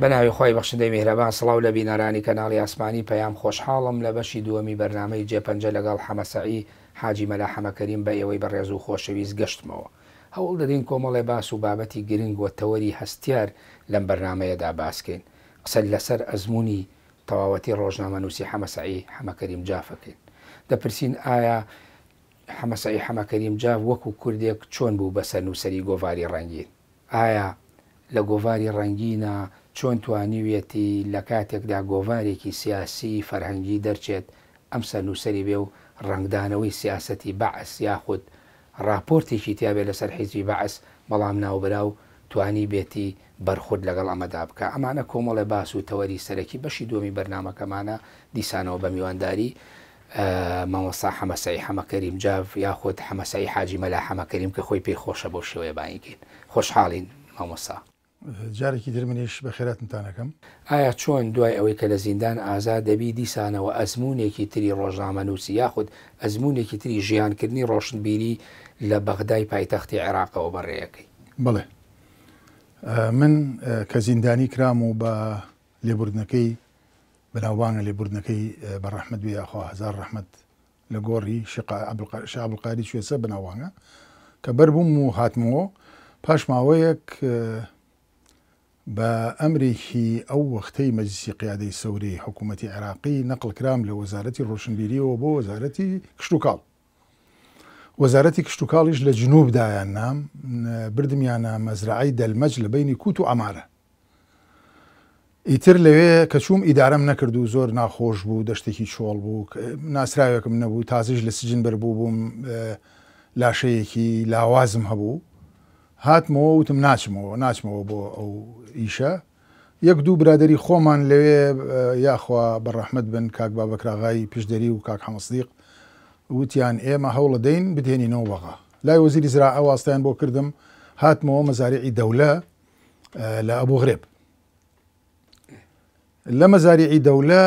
بەناوی خۆی بەخشدەی میهرەبان سڵاو لە بینەرانی کەناڵی ئاسمانی پەیام خۆشحاڵم لە بەشی دووەمی بەرنمەی جێپەنجە لەگەڵ حەمەسایی حاجی مەلا حەمەکەریم بە ئێوەی بەڕێز و خۆشەویست گەشتمەوە هەوڵ دەدەین کۆمەڵێ باس و بابەتی گرنگوەتەوەری هەستیار لەم بەرنمەیەدا باسکەین قسە لەسەر ئەزمموی تەواوەتی ڕۆژنامە نووسی حەمەسایی حەمەکەریم جافەکەین دەپرسین ئایا حەمەسایی حەمەکەریم جاف وەکو کوردێک چۆن بوو بەسەر نووسری گۆواری ڕەنگین ئایا لە گۆواری ڕەنگینە چۆن توانیویەتی لە کاتێکدا گۆوارێکی سیاسی فەرهەنگی دەرچێت ئەم سەرنووسری بێ و ڕنگدانەوەی سیاسەتی بەعس یاخود راپۆرتێکی تیاابێت لەسەر حیزی بەعس بەڵام ناوبرا و توانی بێتی بەرخود لەگەڵ ئەمەدا بکە ئەمانە کۆمەڵێ باس و تەوەری سەرەکی بەشی دومی بەرنمەکەمانە دیسانەوە بە میوانداری مامۆسا حەمەسای حەمەکەریم جااف یاخود حەمەسای حاجی مەلا حەمەکەریم کە خۆی پێی خۆشە بۆ شێوەیە بانیکەین خۆشحاڵین مامۆسا. جارێکی درمنیش بە خێراتتانەکەم ئایا چۆن دوای ئەوەی کە لە زیندان ئازا دەبی دیسانەوە ئەزمونێکی تری ڕۆژنامە نووسی یاخود ئەزمونێکی تری ژیانکردنی ڕۆشنبیری لە بەغدای پایتەختی عێراقەوە بەڕێەکەی بڵێ من کە زیندانی کرام و بە لێبوردنەکەی بەناوبانە لێبوردنەکەی بەڕحمد بیاخوا هزار ڕحمد لە گۆڕی شعبقاری شوێسە بەناوانە کە بەر بووم و هاتمەوە پاش ماوەیەک بە ئەمرێکی ئەو وەختەی مەجلسی قیادەی سەوری حکوومەتتی عراقی نەقلکرام لە وەزارەتی ڕۆشنبیریەوە بۆ وەزارەتی کشتتوکڵ وەزارەتی کشتتوکڵیش لە جنوبدایان نام بردمیانە مەزرعی دەلمەج لە بینی کووت و ئەمارە ئیتر لەوێ کە چوم ئیدارەم نەکرد و زۆر ناخۆش بوو دەشتێکی چۆڵ بوو ناسراوێکم نەبوو تازیش لە سجن بەر بوو بووم لاشەیەکی لاوازم هەبوو هاتمەوە وتم ناچمەوە ناچمەوە بۆ ئەو ئیشە یەک دوو برادری خۆمان لەوێ یاخوا بەڕەحمد بن کاک بابکراغای پشدەری و کاک حەمەسلیق وتیان ئێمە هەوڵە دەین بدێنینەوە بەغا لای وەزیری زرا ئەواستیان بۆ کردم هاتمەوە مەزارعی دەولە لە ئەبوو غرێب لە مەزارعی دەولە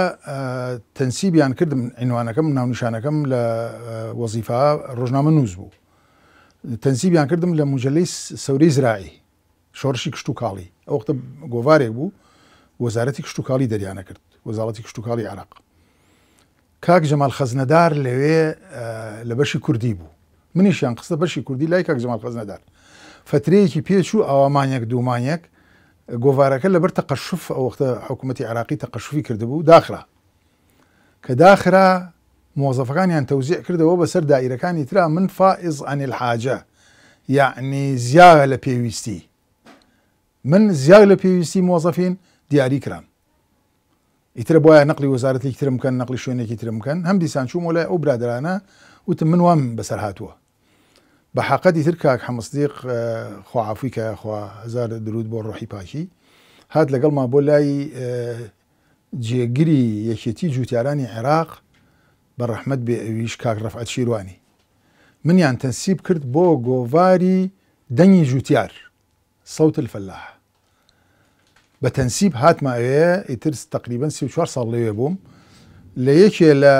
تەنسیبیان کردم عینوانەکەم ناونشانەکەم لە وەزیفا ڕۆژنامە نووس بوو تەنسیبیان کردم لە مجلەی سەوری زراعی شۆڕشی کشت و کاڵی ئەوختە گۆوارێک بوو وەزارەتی کشت و کاڵی دەریانە کرد وەزارەتی کشت و کاڵی عراق کاک جەمال خەزنەدار لەوێ لە بەشی کوردی بوو منیشیان قستە بەشی کوردی لای کاک جەمال خەزنەدار فترەیەکی پێچوو ئەوامانەک دوومانەک گۆوارەکە لەبەر تەقەشف ئەوەختە حکوومەتتی عراقی تەقەشفی کردبوو داخرا کە داخرا مۆزەفەکانیان تەوزیع کردەوە بەسەر دائیرەکانی تررا من فائز ئەنیل حاجە یعنی زیاغ لە پێویستی من زیاغ لە پێویستی مۆزەفین دیاری کرام ئیتر بۆە نقلی وەزارەتی ترم بکەن نقلی شوێنێکی ترم بکەن هەم دیسان چوو مۆلای ئەو برادرانە وتم من وام بەسەر هاتووە بە حقەتی تر کاک حەمەستیق خواعافوی کە خوازار درود بۆ ڕۆحی پاکی هات لەگەڵ ما بۆ لای جێگیری یەکێتی جووتارانی عێراق بە ڕەحمد بێ ئەویش کاکڕەفعەت شیروانی منیان تەنسیب کرد بۆ گۆڤاری دەنگی جووتار سەوت الفەلاح بە تەنسیب هاتمە ئەوێ ئیترس تقریبن سی چوار ساڵ لەوێ بووم لە یەکێ لە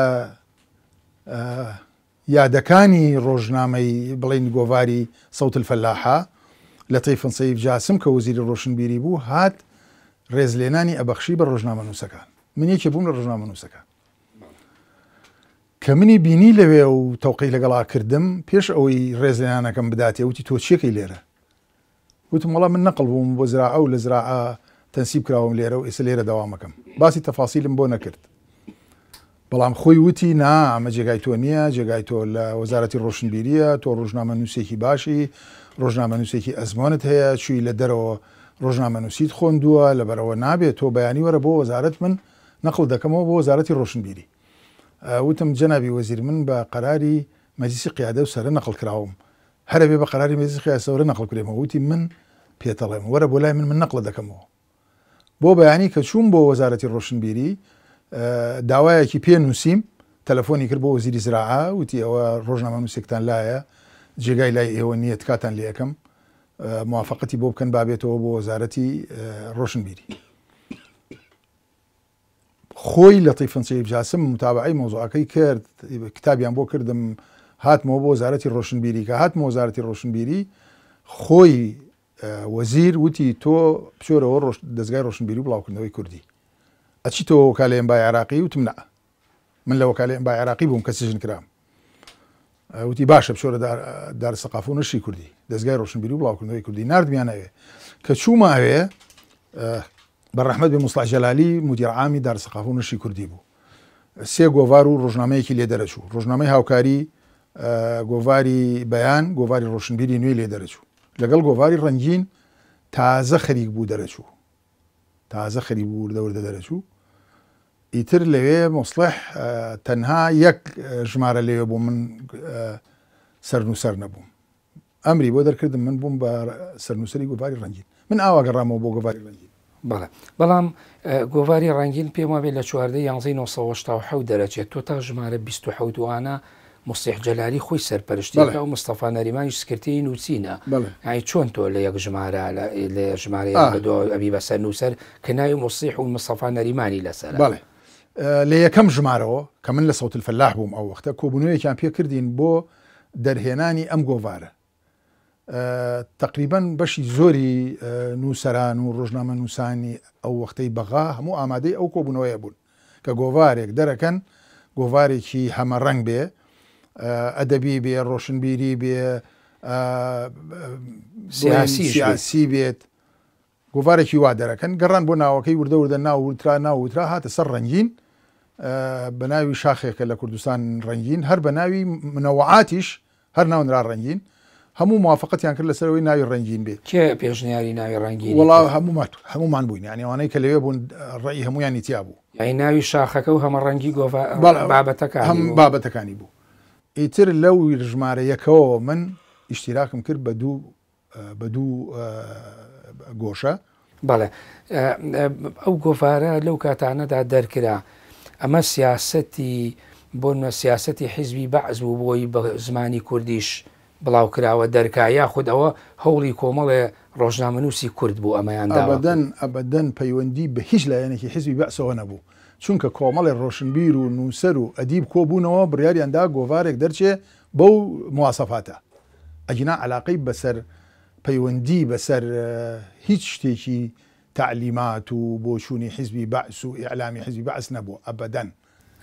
یادەکانی ڕۆژنامەی بڵین گۆڤاری سەوت الفەلاحە لە تەیفن سەیف جاسم کە وزیری ڕۆشنبیری بوو هات ڕێزلێنانی ئەبەخشی بە ڕۆژنامە نووسەکان من یەکێ بووم لە ڕۆژنامە نووسەکان کە منی بینی لەوێ و تەوقی لەگەڵا کردم پێش ئەوەی ڕێزیانەکەم بداتێ وتی تۆ چیەکەی لێرە وتم وڵام من نەقل بووم بۆ زرا ئەو لە زراعە تەنسیب کراوم لێرە و ئێستا لێرە داوامەکەم باسی تەفاسیلم بۆ نەکرد بەڵام خۆی وتی نا ئەمە جێگای تۆ نییە جێگای تۆ لە وەزارەتی ڕۆشنبیریە تۆ ڕۆژنامە نووسێکی باشی ڕۆژنامە نووسێکی ئەزمانت هەیە چووی لە دەرەوە ڕۆژنامە نووسیت خۆندووە لەبەرەوە نابێت تۆ بەیانی وەرە بۆ وەزارت من نەخڵ دەکەمەوە بۆ وەزارەتی ڕۆشنبیری وتم جەنابی وەزیر من بە قەراری مەزیسی قیادە و سەرە نەقل کراوم هەرەبێ بە قەراری مێزی خیاسەورە نەقل کرێمەوە وتی من پێتەڵێم وەرە بۆ لای من من نەقل دەکەمەوە بۆ بەیانی کە چوون بۆ وەزارەتی ڕۆشنبیری داوایەکی پێ نووسیم تەلەفۆنی کرد بۆ وەزیری زراعا وتی ئەوە ڕۆژنامە نووسێکتان لایە جێگای لای ئێوە نیەت کاتان لێەکەم موافقەتی بۆ بکەن بابێتەوە بۆ وەزارەتی ڕۆشنبیری خۆی لە تیفەنسی بجاسم متابعی مۆزوعەکەی کرد کتابیان بۆ کردم هاتمەوە بۆ وەزارەتی ڕۆشنبیری کە هاتمە وەزارەتی ڕۆشنبیری خۆی وەزیر وتی تۆ پچۆرەوە دەستگای ڕۆشنبیری بڵاوکردنەوەی کوردی ئەچی تۆ وکالێن با عراقی وتم نە من لە وکالێن با عراقی بووم کەسیژن کرام وتی باشە بچۆرە دار سەقاف و نشی کوردی دەستگای ڕۆشنبیری و بڵاوکردنەوەی کوردی نردمیانەوێ کە چووماوێ بەڕحمد بە مستاجلالی مدیرعامی دارسەقاف و نوشی کوردی بوو سێ گۆوار و ڕۆژنامەیەکی لێ دەرەچوو ڕۆژنامەی هاوکاری گۆواری بەیان گۆواری ڕۆشنبیری نوێی لێ دەرەچوو لەگەڵ گۆواری ڕنگین تازە خەریک بوو دەرەچوو تازە خەری بوو دەوردە دەرەچوو ئیتر لەوێ مۆسلح تەنها یەک ژمارە لێوێ بۆ من سەر و سەر نەبووم ئەمری بۆ دەرکردم من بووم بە سەرنووسری گوڤاری ڕەنگین من ئاواگەڕامەوە بۆ گوڤاری ڕەنگی بەڵێ بەڵام گۆواری ڕنگین پێم وابێت لە چواردە 1970 دەرەچێت تۆ تا ژمارە 1970وانە مسیح جەلاری خۆی سەرپەرشتی و مستەفا نەریمانی سکرتی نووسینە ئای چۆن تۆ لە یەک ژمارە لە ژمارە ئەبی بەسەر نووسەر کنای مسیح و مستەفا نەریمانی لەسەر بڵێ لە یەکەم ژمارەوە کە من لە سەوت الفەلاح بووم ئەو وەختە کۆبوونەوەیەکیان پێ کردین بۆ دەرهێنانی ئەم گۆوارە تقریبان بەشی زۆری نووسران و ڕۆژنامە نووسانی ئەو وەختەی بەغا هەموو ئامادەی ئەو کۆبوونەوەیە بوون کە گۆوارێک دەرەکەن گۆوارێکی هەمە ڕنگ بێ ئەدەبی بێ ڕۆشنبیری بێ سیاسی بێت گۆوارێکی وا دەرەکەن گەڕان بۆ ناوەکەی وردە وردە ناوترا ناوترا هاتە سەر ڕنگین بە ناوی شاخێکە لە کوردستان ڕنگین هەر بە ناوی منەوەعاتیش هەر ناونرا ڕنگین هەموو موافقتیان کرد لەسەرەوەی ناوی ڕنگین بێت کێ پێشنیاری ناوی ڕنگی وڵا هەموو هەمومان بووین یانیوانەی کە لەوێ بوون ڕێی هەمویان تیا بوو ئەی ناوی شاخەکە و هەمە ڕەنگی گۆڤ بابەتەکە هەم بابەتەکانی بوو ئیتر لەو ژمارە یەکەوە من ئیشتیراکم کرد بە دوو بە دوو گۆشە بەڵێ ئەو گۆفارە لەو کاتانەدا دەرکرا ئەمە سیاستی بۆ نوە سیاستی حیزبی بەعز بوو بۆی بە زمانی کوردیش بڵاوکراوە دەرکایە خود ئەوە هەوڵی کۆمەڵێ ڕۆژنامەنووسی کورد بوو ئەمەیاندا بەدەن ئەبدەن پەیوەندی بە هیچ لایەنێکی حزبی بەسەوە نەبوو چونکە کۆمەڵی ڕۆشنبیر و نووسەر و ئەدیب کۆبوونەوە بریاریاندا گۆوارێک دەرچێ بەو موواسەفاتە ئەجینا علاقەی بەسەر پەیوەندی بەسەر هیچ شتێکی تعلیمات و بۆ شوونی حزبی بەعس و ئعلامی حزبی بەعس نەبوو ئەبدەن.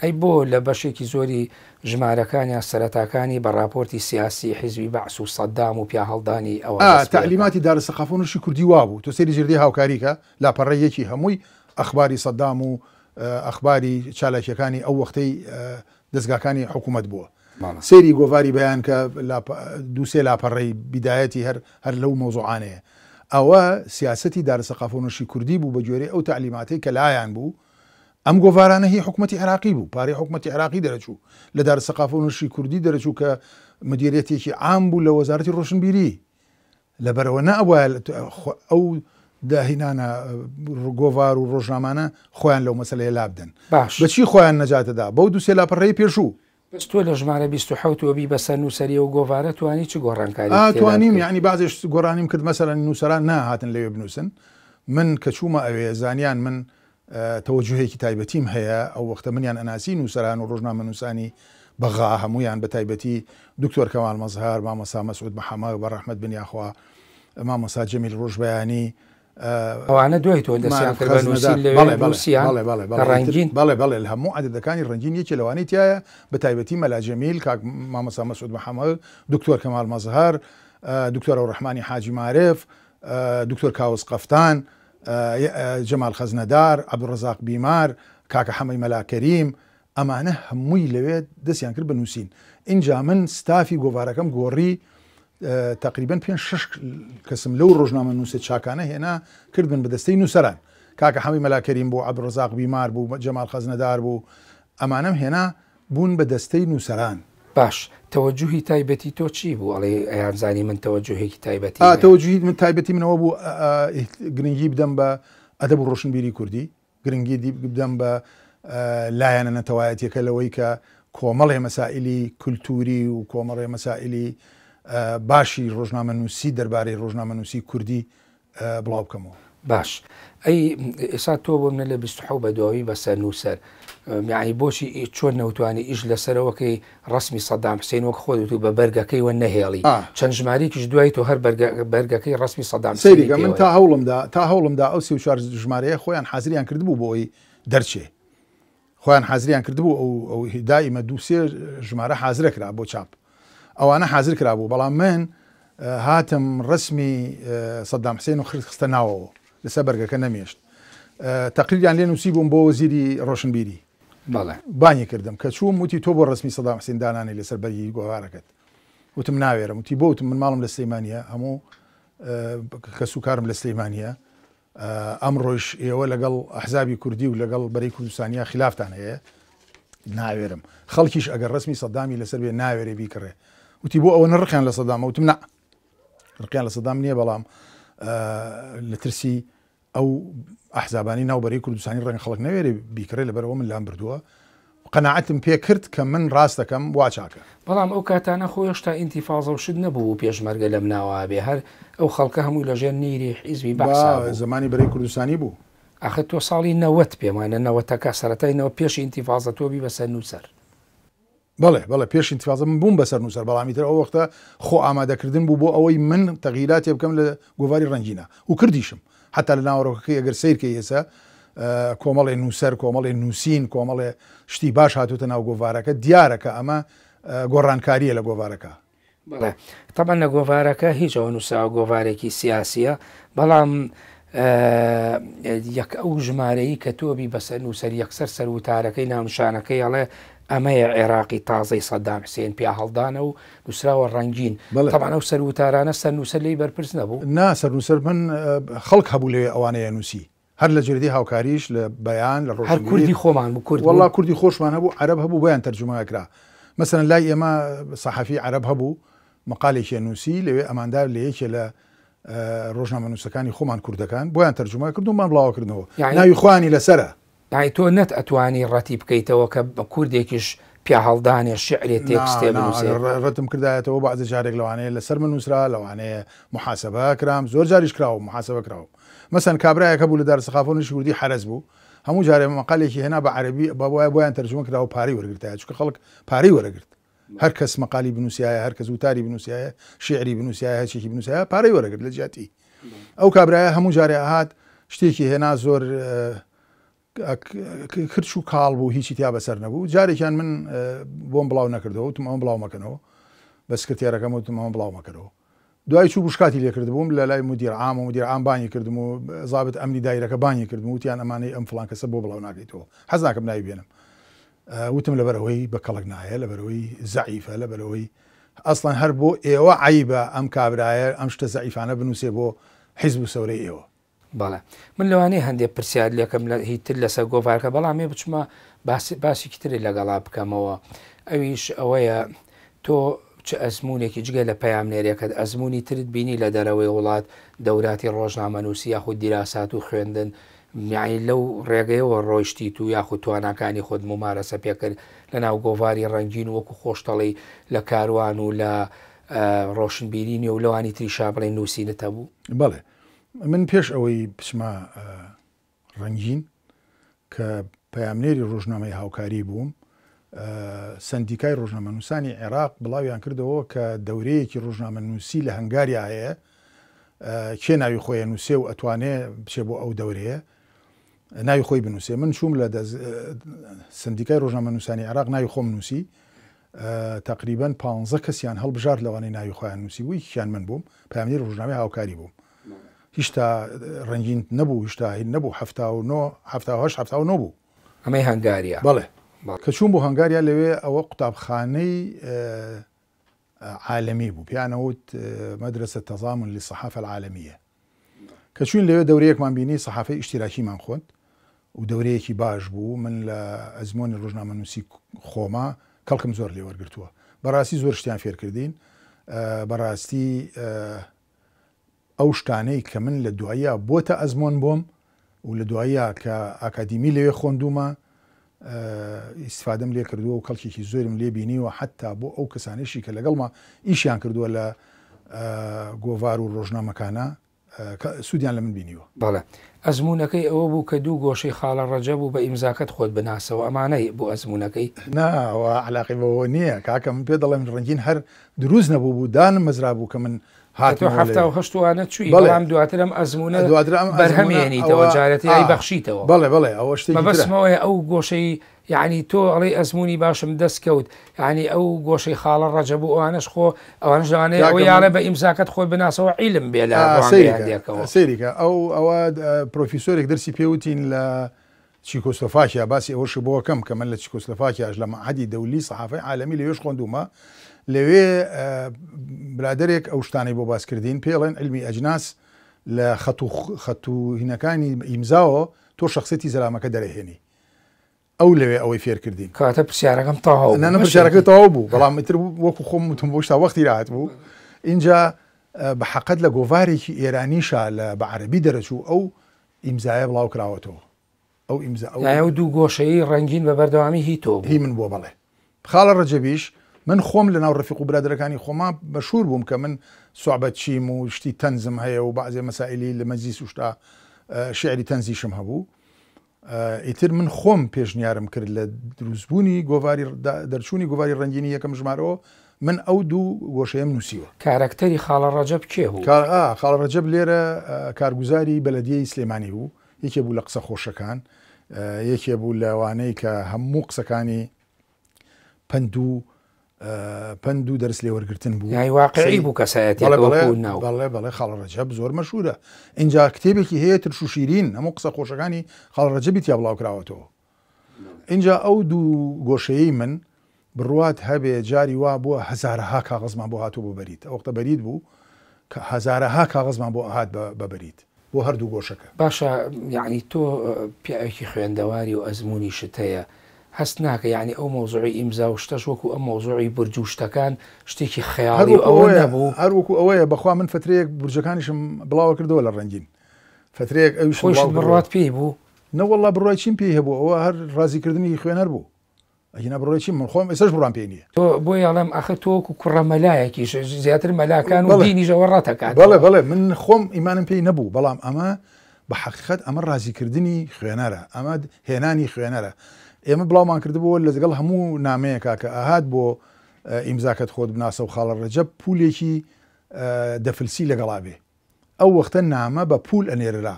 ئەی بۆ لە بەشێکی زۆری ژمارەکانیان سەرەتاکانی بە راپۆرتی سیاسی حیزبی بەعس و سەددام و پیا هەڵدانی ئەوە تعلیماتی دارسەخافۆنشی کوردی وابوو تۆ سری زیردی هاوکاریکە لاپەڕە یەکی هەمووی ئەخباری سەددام و ئەخباری چالاکیەکانی ئەو وەختەی دەستگاکانی حکوومەت بووە. سری گۆواری بەیان کە دووسێ لاپەڕی بیدایەتی هەر هەر لەو مۆزوعانەیە ئەوە سیاستی دارسەقافۆنشی کوردی بوو بە جۆرەی ئەو تعلیماتی کە لایەن بوو ام گوارانه هی حکوومەتتی عراقی بو پاری حکوومەتتی عراقی درچو لدار دار سەقاف و نوشی کوردی دەرەچوو کە مدیرێتێکی عام بوو لە وەزارەتی ڕۆشنبیری لەبەرەوە او ده هنانا گووار و ڕۆژنامانە خۆیان لو مەسلەیە لابدن باش بەچی خۆیان نەجاتەدا بەو دوسێ لاپەڕێی پێشوو تۆ لە ژمارە 1970 بی بس نوسری و گۆڤارە توانی چ گۆڕانکاری آه، توانیم یعنی بازش گۆڕانیم کرد نوسران نه هاتن لیو بنوسن من کە چوومە زانیان من تەوەجهەیەکی تایبەتیم هەیە ئەو وەختە منیان ئەناسی نووسران و ڕۆژنامە نووسانی بەغا هەمویان بە تایبەتی دکتۆر کەوان مەزهار مامەسا مەسعود بەحەما بە ڕحمد بنیاخوا مامەسا جەمیل ڕۆژبیانی ئەوانە دوای تۆ بەڵێ بەڵێ هەموو عادەکانی ڕنجین یەکی لەوانی تایە بە تایبەتی مەلاجەمیل کاک مامەسا مەسعود بەحەمە دکتۆر کەمال مەزهار دکتۆرە و ڕحمانی حاجی معرف دکتۆر کاوس قەفتان. جمال خەزنەدار ئەبڕزاق بیمار کاکە حەمەی مەلاکەریم ئەمانە هەمووی لەوێت دەستیان کرد بنووسین اینجا من ستافی گۆوارەکەم گۆڕی تقریبن پێ شش کەسم لەو ڕۆژنامە نووسێت چاکانە هێنا کردبن بەدەستەی نووسەران کاکە هەمی مەلاکەریم بۆ ئەبڕزاق بیمار بوو جەمال خەزنەدار بوو ئەمانەم هێنا بوون بە دەستەی نووسەران باش تەوەجوهی تایبەتی تۆ چی بوو ئەڵێ ئەیانزانی من تەوەجوهێکی تایبەتی تەوەجوهی من تایبەتی منەوە بوو گرنگی بدەم بە ئەدە بوو ڕۆشنبیری کوردی گرنگی دی بدەم بە لایەنە نەتەوایەتەکە لەوەی کە کۆمەڵێ مەسائللی کولتوری و کۆمەڵێ مەسائللی باشی ڕۆژنامە نووسی دەربارەی ڕۆژنامە نووسی کوردی بڵاو بکەمەوە باش ئەی ئێستا تۆ بۆ منە لە 20 بە داوی بەسەر نووسەر. میعی بۆچی چۆن نەوتوانی ئیش لەسەرەوەکەی ڕسمی سەدام حسین وەک خۆت و بە بەرگەکەیوە نەهێڵی چەند ژمارێکیش دوای تۆ هەر بەرگەکەی ڕسمی سەدام سریگە من تا هەوڵمدا تا هەوڵمدا ئەو سی و چوار ژمارەیە خۆیان حازریان کردبوو بۆی دەرچێ خۆیان حازریان کردبوو ئەو ئەو هیدایمە دووسێ ژمارە حازرە کرا بۆ چاپ ئەوانە حازر کرابوو بەڵام من هاتم ڕسمی سەدام حسین و خرت خستە ناوەوە لەسەر بەرگەکە نەمێشت تەقلیان لێ نووسی بووم بۆ زیری ڕۆشنبیری بانی کردم کە چوم وتی تۆ بۆ ڕستمی سەدا حسیندانانی لەسەر بەری گوهارەکەت وتم ناوێرم وتی بۆ وتم من ماڵم لە سلەیمانە هەموو کەسو کارم لە سلەیمانە ئەمڕۆژ ئێوە لەگەڵ ئەحزابی کوردی و لەگەڵ بەری کوردستانیا خلافتان هەیە ناوێرم خەڵکیش ئەگەر ڕستمی سەدامی لەسەر بێ ناوێرە بیکڕێ وتی بۆ ئەوە نڕخیان لە سەدامە وتم نا ڕقیان لە سەدام نییە بەڵام لە ترسی ئەو ئەحزابانی ناوبەری کوردستانی ڕەنگ خەڵک نەوێری بیکرێ لەبەرەوە من لام بردووە قەنەعتم پێ کرد کە من ڕاستەکەم واچاکە بەڵام ئەو کاتانە خۆشتا ئینتیفاازە وشت نەبوو و پێشمەرگە لەم ناوا بێ هەر ئەو خەڵکە هەمووی لە ژێن نیری حیزبی با زمانی بەری کوردستانی بوو ئەخ تۆ ساڵی نەوەت پێمانە نەوەتەکە سەتایەوە پێش ئینتیفاازە تۆ بی بەسەر نووسەر بڵێ بڵێ پێش ئینتیفاازم بووم بەسەر نووسەر بەڵامی تر ئەو وەختە خۆ ئامادەکردن بوو بۆ ئەوەی من تەغیرات تێ بکەم لە گۆواری ڕنجینە و کردیشم حتا لە ناوەڕۆکەکە ئەگەر سیرکە ئێسە کۆمەڵێ نووسەر کۆمەڵێ نووسین کۆمەڵێ شتی باش هاتوتە ناو گۆوارەکە دیارەکە ئەمە گۆڕانکاریە لە گۆوارەکە تەبەن لە گۆوارەکە هیچ ئەو نووسا گۆوارێکی سیاسیە بەڵام یەک ئەو ژمارەی کە تۆبی بەسەر نووسەر یەکسەر سەر وتارەکەی نامشانەکەی ئەڵێ ئەمەیە عێراقی تازەی سەدام حسێن پیا هەڵدانە و نووسراوە ڕنگین بەڵێمان ئەو سەرتارانە سەرنووسەر لی بەرپرس نەبوو نا سەرنووسەر من خەڵک هەبوو لێ ئەوانەیە نووسی هەر لە جردی هاوکاریش لە بەیان لە ڕۆژ کوردی خۆمان کورد وڵا کوردی خۆشمان هەبوو عرب هەبوو بەیان تەرجماکرا مثلەن لای ئێمە سەحەفی عرب هەبوو مقالێکی نووسی لەوێ ئەماندار لە یەکێ لە ڕۆژنامە نووسەکانی خۆمان کوردەکان بۆیان تەرجمای کردومان بڵاوکردنەوە ناوی خوانی لەسرە تۆ نەت ئەتوانی ڕەتی بکەیتەوە کە بە کوردێکیش پیا هەڵدانێ شعرێ تێکستێ ڕەتم کردایەتەوە بەعزە جارێک لەوانەیە لەسەر من نووسرا لەوانەیە محاسبە کرام زۆر جاریش کراوە محاسبە کراوە مەسەن کابراایەکە بوو لە دارسخافۆنی شوردی حرز بوو هەموو جارێ مەقالێکی هێنا بە عربی بەوایە بۆیان تەرجمە کراوە پاری وەرگرتایە چکە خەڵک پاری وەرەگرت هەر کەس مەقالی بنووسایە هەر کەس وتاری بنووسایە شعری بنووسایە هەچێکی بنووسایە پارەی وەرەگرت لە جیاتی ئەو کابراایە هەموو جارێ هاات شتێکی هێنا زۆر کرچ و کاڵ بوو هیچی تیا بەسەر نەبوو جارێکیان من بۆم بڵاو نەکردەوە وتم ئەم بڵاو مەکەنەوە بە سکرتێرەکەم وتم ئەم بڵاو مەکەەوە دوای چوو بشکاتی لێکرد بووم لە لای مدیر ئام و مدیر ئام بانی کردم و زابت ئەمنی دایرەکە بانی کردم وتیان ئەمانەی ئەم فلان کەسە بۆ بڵاو ناگریتەوە حەز ناکەم ناوی بێنم وتم لەبەرەوەی بە کەڵک نایە لەبەرەوەی زعیفە لەبەرەوەی ئەسڵان هەر بۆ ئێوە عیبە ئەم کابراایە ئەم شتە زعیفانە بنووسێ بۆ حیزب و سەورەی ئێوە بەڵێ من لەوانەیە هەندێک پرسیار لەکەم لە هیتر لەسەر گۆڤارکە بەڵامێ بچمە باسی کتری لەگەڵا بکەمەوە ئەویش ئەوەیە تۆ چه ئەزمونێکی جگە لە پەیامنێریەکەت ئەزمموی ترت بینی لە دەرەوەی وڵات دەوراتی ڕۆژنامەنووسی یاخود دیراسات و خوێندن میعی لەو ڕێگەیەوە ڕۆیشتی و یاخود توانەکانی خۆت ممارەسە پێکرد لە ناو گۆڤاری ڕنگین وەکو خۆشتەڵی لە کاروان و لە ڕۆشنبیرینی و لەوانی تریشا بڵێ نووسینەتە بوو بڵێ من پێش ئەوەی بچما ڕنگین کە پامنێری ڕۆژنامەی هاوکاری بووم سندیکای ڕۆژنامە نووسانی عێراق بڵاویان کردەوە کە دەورەیەکی ڕۆژنامە نووسی لە هەنگاری هەیە کێ ناوی خۆیان نووسێ و ئەتوانێ بچێ بۆ ئەو دەورەیە ناوی خۆی بنووسێ من چوم لە سندیکای ڕۆژنامە نووسانی عراق ناوی خۆم نووسی تقریبان پ کەسیان هەڵبژار لەوانی ناوی خۆیان نووسی وی کیان من بووم پامنیر ڕژنامەی هاوکاری بووم هیچتا ڕنگین نەبوو هیچتا هین نەبوو هەه نبوو ئەمەی هەنگاریە بڵێ کە چوون بۆ هەنگاریا لەوێ ئەوە قوتابخانەی عالمی بوو پیانەوت مەدرسە تەزامون لی سەحافە العالمیە کە چوین لەوێ دەورەیەکمان بینی سەحافی ئیشتیراکیمان خوند و دەورەیەکی باش بوو من لە ئەزمۆنی ڕژنامە نووسی خۆما کەڵکم زۆر لێ وەرگتووە بەڕاستی زۆر شتیان فێر کردین بەڕاستی ئەو شتانەی کە من لە دواییە بۆتە ئەزمۆن بۆم و لە دواییە کە ئاکادیمی لەوێ خوۆندومە ئیسفادەم لێ کردووە و کەڵکیێکی زۆرم لێ بینیوە حتا بۆ ئەو کەسانێکی کە لەگەڵمە ئیشیان کردووە لە گۆوار و ڕۆژنامەکانە سوودیان لە من بینیوە بەڵێ ئەزمونونەکەی ئەوە بوو کە دوو گۆشەی خاڵە ڕەجە بوو بە ئیمزاکت خۆت بناسەوە ئەمانەی بۆ ئەزمونونەکەی ناوە علاقی بەوە نییە کاکە من پێ دەڵێم ڕنگین هەر دروست نەبوو بوو دانم مەزرا بوو کە من هاتوهشتوانە چوی بەڵام دواترم ئەزمونە دواترم بەرهەمێنیتەوە جارەتی بەخشیتەوە بەڵێ بڵێ ئەوە شتی بەسمەوەی ئەو گۆشەی یعنی تۆ ئەڵێ ئەزمموی باشم دەستکەوت یعنی ئەو گۆشەی خاڵە ڕەجەبوو ئەوانش خۆ ئەوانش دەوانێت ئەو یاە بە ئیمزاکت خۆی بناسەوە عیلم بێ لە سریکە ئەو ئەوە پرۆفیسۆرێک دەرسی پێوتین لە چیکۆسلفاکیا باسی ئەوەش بۆ کەم کە من لە چیکۆسلفاکیاش لە مەعادی دەولی سەحافی عالمی لەێش خوندومە لەوێ برادێک ئەو شتانی بۆ باسکردین پێڵێن علمی ئەجناس لە خەتوهینەکانی ئیمزاوە تۆ شخصێتی زەرامەکە دەرەهێنی ئەو لەوێ ئەوەی فێرکردین کاتە پرسیارەکەم تاها پرسیارەکە تاوا بوو بەڵام متر وەکو خۆم وتم بۆشتا وەختی راهات بوو اینجا بە حەقەت لە گۆوارێکی ئێرانیشە لە بە عربی دەرەچوو ئەو ئیمزایە بڵاو کراوەتەوە ئەو ئیمزا دوو گۆشەی ڕنگین بە بەردەوامی هی تۆ هی من بۆ بڵێ خاڵە ڕەجەبیش من خۆم لە ناو ڕفیق و برادەکانی خۆما بەشور بووم کە من سوعبەت چیم و شتی تەنزم هەیە و بەعزێ مەسائلی لە مەزی سوشتا شعری تەنزیشم هەبوو ئیتر من خۆم پێشنیارم کرد لە دروستبوونی گۆواری دەرچوونی گوواری ڕنگینی یەکەم ژمارەوە من ئەو دوو گۆشەیەم نووسیوە کارکتەری خاڵە ڕەجەب کێ بوو خاڵە ڕەجەب لێرە کارگوزاری بەلەدیەی سلێمانی بوو یەکێ بوو لە قسە خۆشەکان یەکێ بوو لەوانەی کە هەموو قسەکانی پند و پند و دەرس لێ وەرگتن بوو واقعی بوو کەسایەتی بەڵێ بەڵێ خاڵڕەجەب زۆر مەشهورە اینجا کتێبێکی هەیە ترش و شیرین هەموو قسە خۆشەکانی خاڵڕەجەبی تیا بڵاوکراوەتەوە اینجا ئەو دوو گۆشەیە من بڕات هەبێ جاری وا بووە هزارها کاغزمان بۆ هاتوو بۆ بەریت ئەوختە بەریت بوو کە هزارها کاغزمان بۆ ئاهات بەبریت بۆ هەردوو گۆشەکە باشە یعنی تۆ پیاوێکی خوێندەواری و ئەزمموی شتەیە. هەست ناکە یعنی ئەو مۆزوعی ئیمزا و شتەش وەکو ئەم مۆزوعی برج و شتەکان شتێکی خیاڵی ئەوە نەبوو هەروەکو ئەوەیە بەخوا من فترەیەک برجەکانیشم بڵاوە کردەوە لە ڕنگین فترەیەک ئەوش بڕات پێی بوو نەوەڵا بڕای چیم پێی هەبوو ئەوە هەر ڕازیکردنی خوێنەر بوو ئەهینا بڕۆی چی من خۆم ئێسش بڕام پێ نیە تۆ بۆ یاڵم ئەخە تۆکو کوڕە مەلایەکی زیاتر مەلاکان و دینیژەوە ڕاتەکان بەڵێ بەڵێ من خۆم ئیمانم پێی نەبوو بەڵام ئەمە بە حقیقت ئەمە ڕازیکردنی خوێنەرە ئەمە هێنانی خوێنەرە ئێمە بڵاومان کردبووە لە زگەڵ هەموو نامەیەکا کە ئاهات بۆ ئیمزاکت خۆت بناسە و خاڵە ڕەجە پولێکی دەفلسی لەگەڵا بێ ئەو وەختە نامە بە پول ئەنێررا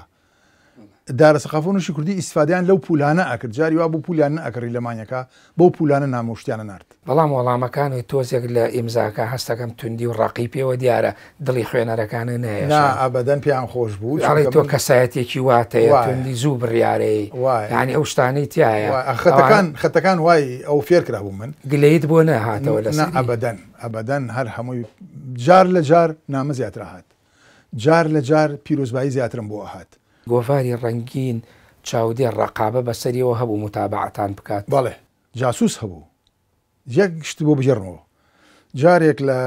دارەسەقافۆنشی کوردی ئیسفادیان لەو پولانە ئەکرد جاری وا بۆ پولیان ئەکڕی لەمانەکە بەو پولانە نامۆشتیانە نرد بەڵام وەڵامەکانی تۆزێک لە ئیمزاکە هەستەکەم توندی و ڕقی پێوە دیارە دڵی خوێنەرەکانە نەیە ئابدەن پیان خۆش بوو ئەڵی تۆ کەسایەتێکی واتەیە توندی زوو بڕیارەی ینی ئەو شتانی تایە خەتەکان خەتەکان وای ئەو فێرکرا بوو من گلەیت بۆ نەهاتەوە لە ئەبدەن ئەبدەن هەر هەمووی جار لە جار نامە زیاتر هاات جار لە جار پیرۆزبایی زیاترم بۆ هاات گۆڤاری ڕنگین چاودێ ڕقابە بەسەریەوە هەبوو متابعاتان بکات بەڵێ جاسوس هەبوو یەک گشت بۆ بژێڕنەوە جارێک لە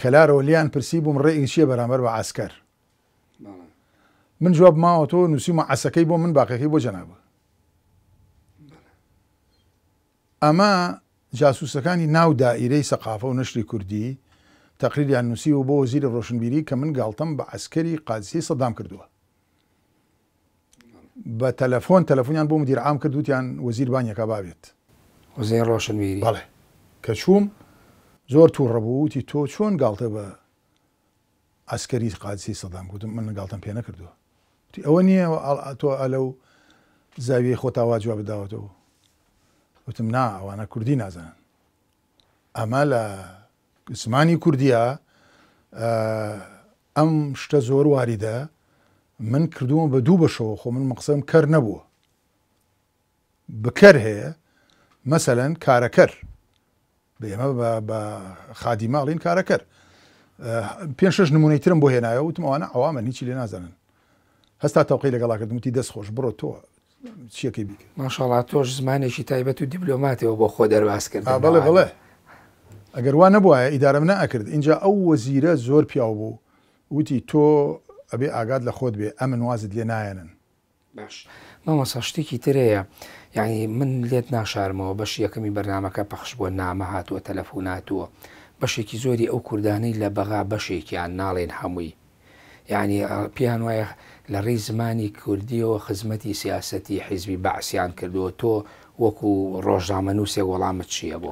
کەلارەوە لیان پرسی بووم ڕێی چیە بەرامبەر بە ئاسکەر من جواب ماوە تۆ نووسیمە عسەکەی بۆ من باقیەکەی بۆ جەنابە ئەمە جاسوسەکانی ناو دائیرەی سەقافە و نشری کوردی تەقریریان نووسی و بۆ زیرە ڕۆشنبیری کە من گاڵتم بە ئەسکەری قازسی سەدام کردووە بە تەلەفۆن تەلەفۆنیان بۆ مدیر ئام کرد دوتیان وەزیر بانیەکە بابێت وزیر ڕۆشنویری بەڵێ کە چووم زۆر تو ڕەبووتی تۆ چۆن گالتە بە ئەسکەری قادسی سەدام گوتم من لەگڵتم پێ نەکردووە تی ئەوە نییە تۆ ئەلە و زاویە خۆتاواجووە بداوەتەوە وتم نا ئەوانە کوردی نازانن ئەمە لە زمانی کوردیا ئەم شتە زۆر واریدە من کردووە بە دوو بەشەوە خۆ من مەقسم کەر نەبووە بکەر هەیە مەسەلەن کارەکەر بێمە بە خادی ماڵین کارەکەر پێ شش نمونەی ترم بۆ هێنایە وتم ئەوانە ئەوامە هیچی لێ نازانن هەستا تاوقی لەگەڵاکرد وتی دەست خۆش بڕۆ تۆ چیەکەی بیکە ماشاڵات تۆش زمانێکی تایبەت و دیبلۆماتەوە بۆ خۆ دەرواز کرد بڵێ بڵێ ئەگەر وا نەبواە ئیدارم نەکرد اینجا ئەو وەزیرە زۆر پیاو بوو وتی تۆ ئەبێ ئاگات لە خۆت بێ ئەمن وازت لێ نایەنن مامەسا شتێکی ترەیە یعنی من لێت ناشارمەوە بەش یەکەمی بەرنمەکە پەخش بووە نامە هاتووە تەلەفۆناتووە بەشێکی زۆری ئەو کوردانەی لە بەغا بەشێکیان ناڵێن هەمووی یعنی پیان وایە لە ڕێی زمانی کوردیەوە خزمەتی سیاستی حیزبی باسییان کردووە تۆ وەکو ڕۆژنامە نووسێ وەڵامت چییە بۆ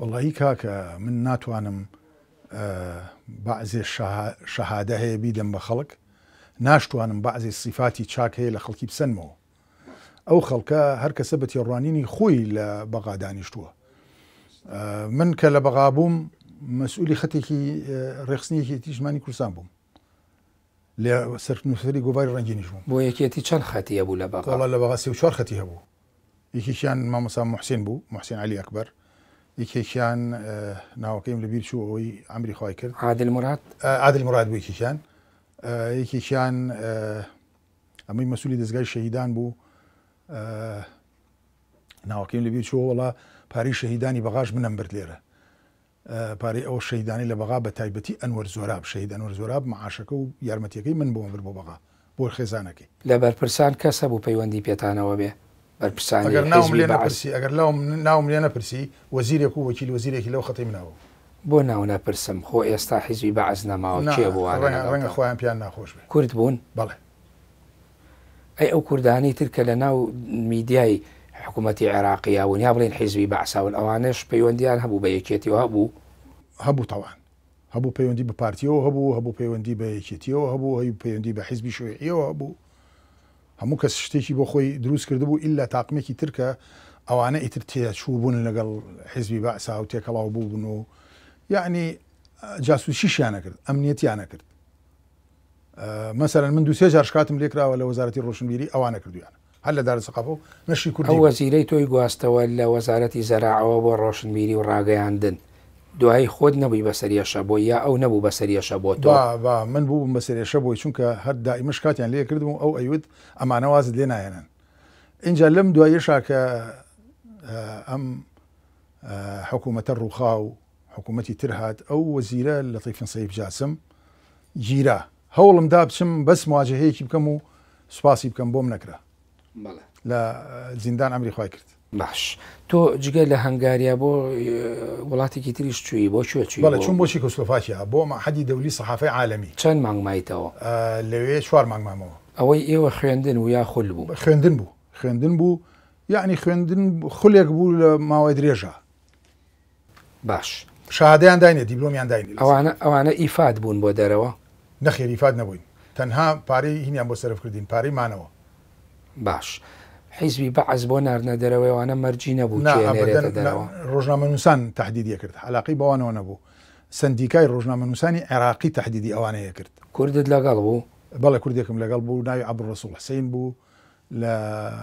وڵی کاکە من ناتوانم بعضێ شەهادە هەیە بیدەم بە خەڵک ناشتوانم بعضێ سیفاتی چاک هەیە لە خەڵکی بسەنمەوە ئەو خەڵکە هەر کەسە بە تێڕوانینی خۆی لە بەغا دانیشتووە من کە لە بەغا بووم مەسئولی خەتێکی ڕێخستنیەکی تیژمانی کوردستان بووم لێ سەرنووسری گۆڤای ڕەنگینیش بووم بۆ یەکێتی چەند خەتی هەبوو لە بەغڵ لە بەغا سێ و چوار خەتی هەبوو یەکیشیان مامەسا محسین بوو محسین علی ئەکبەر یەکێکیان ناوەکەیم لەبییر چوو ئەوەی ئەمری خی کرد عادل مرات عادل مرات بوو یەکێکیان یەکێکیان ئەمەی مەسولی دەستگای شەهیدان بوو ناوەکەیم لەبییر چوو وڵا پاری شەهیدانی بەغاش منم برد لێرە پارەی ئەو شەیدانی لە بەغا بە تایبەتی ئەنوەر زۆراب شەید ئەنوەر زۆراب معاشەکە و یارمەتیەکەی من بۆ بر بۆ بەغا بۆ خێزانەکەی لە بەرپرسان کەسە بوو پەیوەندی پێتانەوە بێ پرسانی ئەگەر ناوم لێ نەپرسی ئەگەر ناوم لێ نەپرسی وەزیرێک و وەکیل وەزیرێکی لەو خەتی منەوە بۆ ناو نەپرسم خۆ ئێستا حیزبی بەعز نەماوە کێ بووە ڕەنگە خۆیان پیان ناخۆش کورد بوون بەڵێ ئەی ئەو کوردانی ترکە لە ناو میدیای حکوومەتتی عێراقییاون او بڵین حیزبی بەعساون ئەوانش پەیوەندیان هەبوو بە یەکێتیەوە هەبوو هەبوو تاوان هەبوو پەیوەندی بە پارتیەوە هەبوو هەبوو پەیوەندی بە یەکێتیەوە هەبوو هەی پەیوەندی بە حیزبی شوێیەوە هەبوو هەموو کەس شتێکی بۆ خۆی دروست کردبوو ئللا تاقمێکی ترکە ئەوانە ئیتر تێچوو بوون لەگەڵ حیزبی باسا و تێکەڵاو بوو بوون و یعنی جاسووشیشیانە کرد ئەمنیەتیانە کرد مەسەرەن من دو سێ جارشکاتم لێکراوە لە وەزارەتی ڕۆشنبیری ئەوانە کردویانە هەر لە دارسەقاف و نەشی کورد وەزیرەی تۆی گواستەوە لە وەزارەتی زەراعەوە بۆ ڕۆشنبیری و ڕاگەیاندن دوای خود نبی بەسەریەشە شبو یا ئەو نەبوو بەسەریەشە با با من بوو بەسەریێشە بۆی چونکە هەر دائیمەش کاتیان لێ کردم و ئەو ئەیوت ئەمانە وازت لێ نایەنن اینجا لم دوایەشا کە آه، ئەم آه، حکوومەتە ڕووخا و حکوومەتی تر هاات ئەو وەزیرە لە تەیفن سەیب جاسم گیرە هەوڵم دا بچم بەس مواجهەیەکی بکەم و سوپاسی بکەم بۆم نەکرا لە زیندان ئەمری کرد باش تۆ جگە لە هەنگاریا بۆ وڵاتێکی تریش چوی بۆ شوێ چون بۆچی کۆسلۆفاکییا بۆ حەدی دەولی سەحافی عالمی چەند مانگمایتەوە لەوێ چوار مانگمامەوە ئەوەی ئێوە خوێندن و یا خل بوو خوێندن بوو خوێندن بوو یعنی خوێندن خولێک بوو لە ماوەی درێژە باش شادیان داینێ دیبلۆمیان داین ئەوانە ئەوانە ئیفاد بوون بۆ دەرەوە نەخێریفاد نەبووین تەنها پارەی هینیان بۆ سەرف کردین پارەی مانەوە باش. حیزبی بەعز بۆ نارنە دەرەوەیوانە مەرجی نەبوو ڕۆژنامە نووسان تهدیدیە کرد حلاقی بەوانەوە نەبوو سندیکای ڕۆژنامە نووسانی عێراقی تهدیدی ئەوانەیە کرد کوردت لەگەڵ بوو بەڵە کوردێکم لەگەڵ بوو ناوی عبڕسوول حسین بوو لە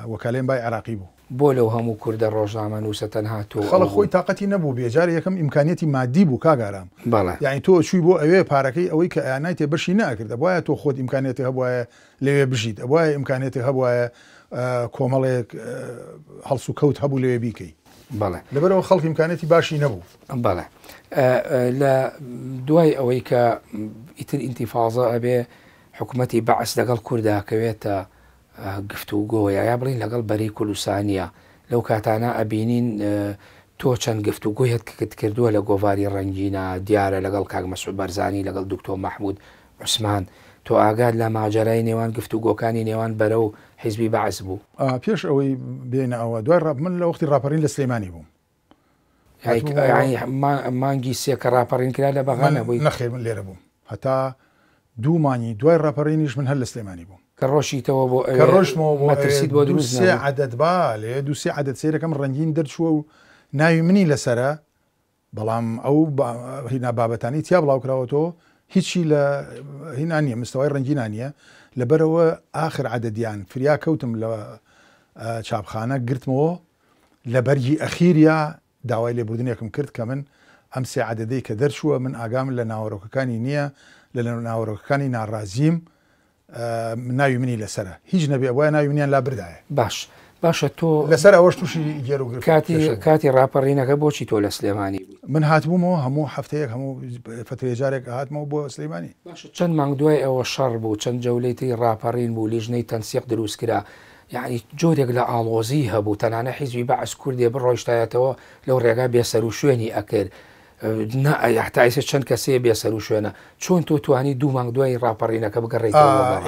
وەکالێن بای عراقی بوو بۆ لەو هەموو کووردە ڕۆژنامە نووسەتەن هاتوو خەڵە خۆی تااقەتی نەبوو بێجار یەکەم ئیمکانەتی مادی بوو کاگارام بەڵ یعنی تۆ چوی بۆ ئەوێ پارەکەی ئەوەی کە ئاانای تێ بەشی ناکردە بواە تۆ خۆت ئیمکانێتی هەبواە لەوێ بژیت ئەوە ئیمکانێتی هەبواە کۆمەڵێک هەڵسو کەوت هەبوو لەوێ بیکەی بەڵێ لەبەرەوە خەڵکی امکانەتی باشی نەبوو بەڵێ لە دوای ئەوەی کە ئیتر ئینتیفاازە ئەبێ حکوومەتتی بەعس لەگەڵ کوورداکەوێتە گفتو و گۆیە یا بڵین لەگەڵ بەری کولوسانیە لەو کاتانە ئەبینین تۆ چەند گفتو گوۆیت کت کردووە لە گۆواری ڕەنگینە دیارە لەگەڵ کاک مەسوود بەرزانی لەگەڵ دکتۆ مەحمود عوسمان. تۆ ئاگاد لە ماجرای نێوان گفت و گۆکانی نێوان بەرە و حیزبی بەعز بوو پێش ئەوەی بێنە ئەوە دوای ڕاب من لە وختی ڕاپەرین لە سلەیمانی بووم مانگی سێکە ڕاپەڕین کرا لە بەغانە بووی نەخێ من لێرە بووم هەتا دوومانی دوای ڕاپەڕینیش من هەر لە سلەیمانی بووم کە ڕۆشیتەوە بۆ ڕۆژمەوە بۆ ترسید بۆ دووسێ عادەت با لێ دووسێ عادەت سێرەکەم ڕەنگین دەرچووە و ناوی منی لەسرە بەڵام ئەو هینا بابەتانی تیا بڵاوکراوە تۆ هیچی لە هینانە مستەوای ڕنجینانە لەبەرەوە آخر عادەدیان فریا کەوتم لە چاپخانە گرتمەوە لە بەرگی ئەخیریا داوای لێبوردنێکم کرد کە من ئەم سێ عادەدەی کە دەرچووە من ئاگام لە ناوەڕۆکەکانی نییە لە ناوەڕۆکەکانی ناڕازیم ناوی منی لەسرە هیچ نەبێ وای ناوی منیان لا بردایە باش. باشە تۆ لەسەر ئەوەش تووشی گێروگر کاتی کاتی راپەڕینەکە بۆچی تۆ لە سلێمانی من هاتبوومەوە هەموو هەفتەیەک هەموو فترێجارێک هاتمەوە بۆ سلەیمانی چەند مانگ دوای ئەوە شەڕ بوو چەند جەولەتی راپەڕین بوو لیژنەی تەنسیق دروست کرا. یعنی جۆرێک لە ئاڵۆزی هەبوو تەنانە حیزوی بەعس کوردێ بڕۆیشتایەتەوە لەو ڕێگا بێسەر و شوێنی ئەکرد یاحتایسە چەند کەسەیە بێسەر و شوێنە چۆن تۆ توانی دوو مانگ دوای ڕاپەڕینەکە بگەڕێت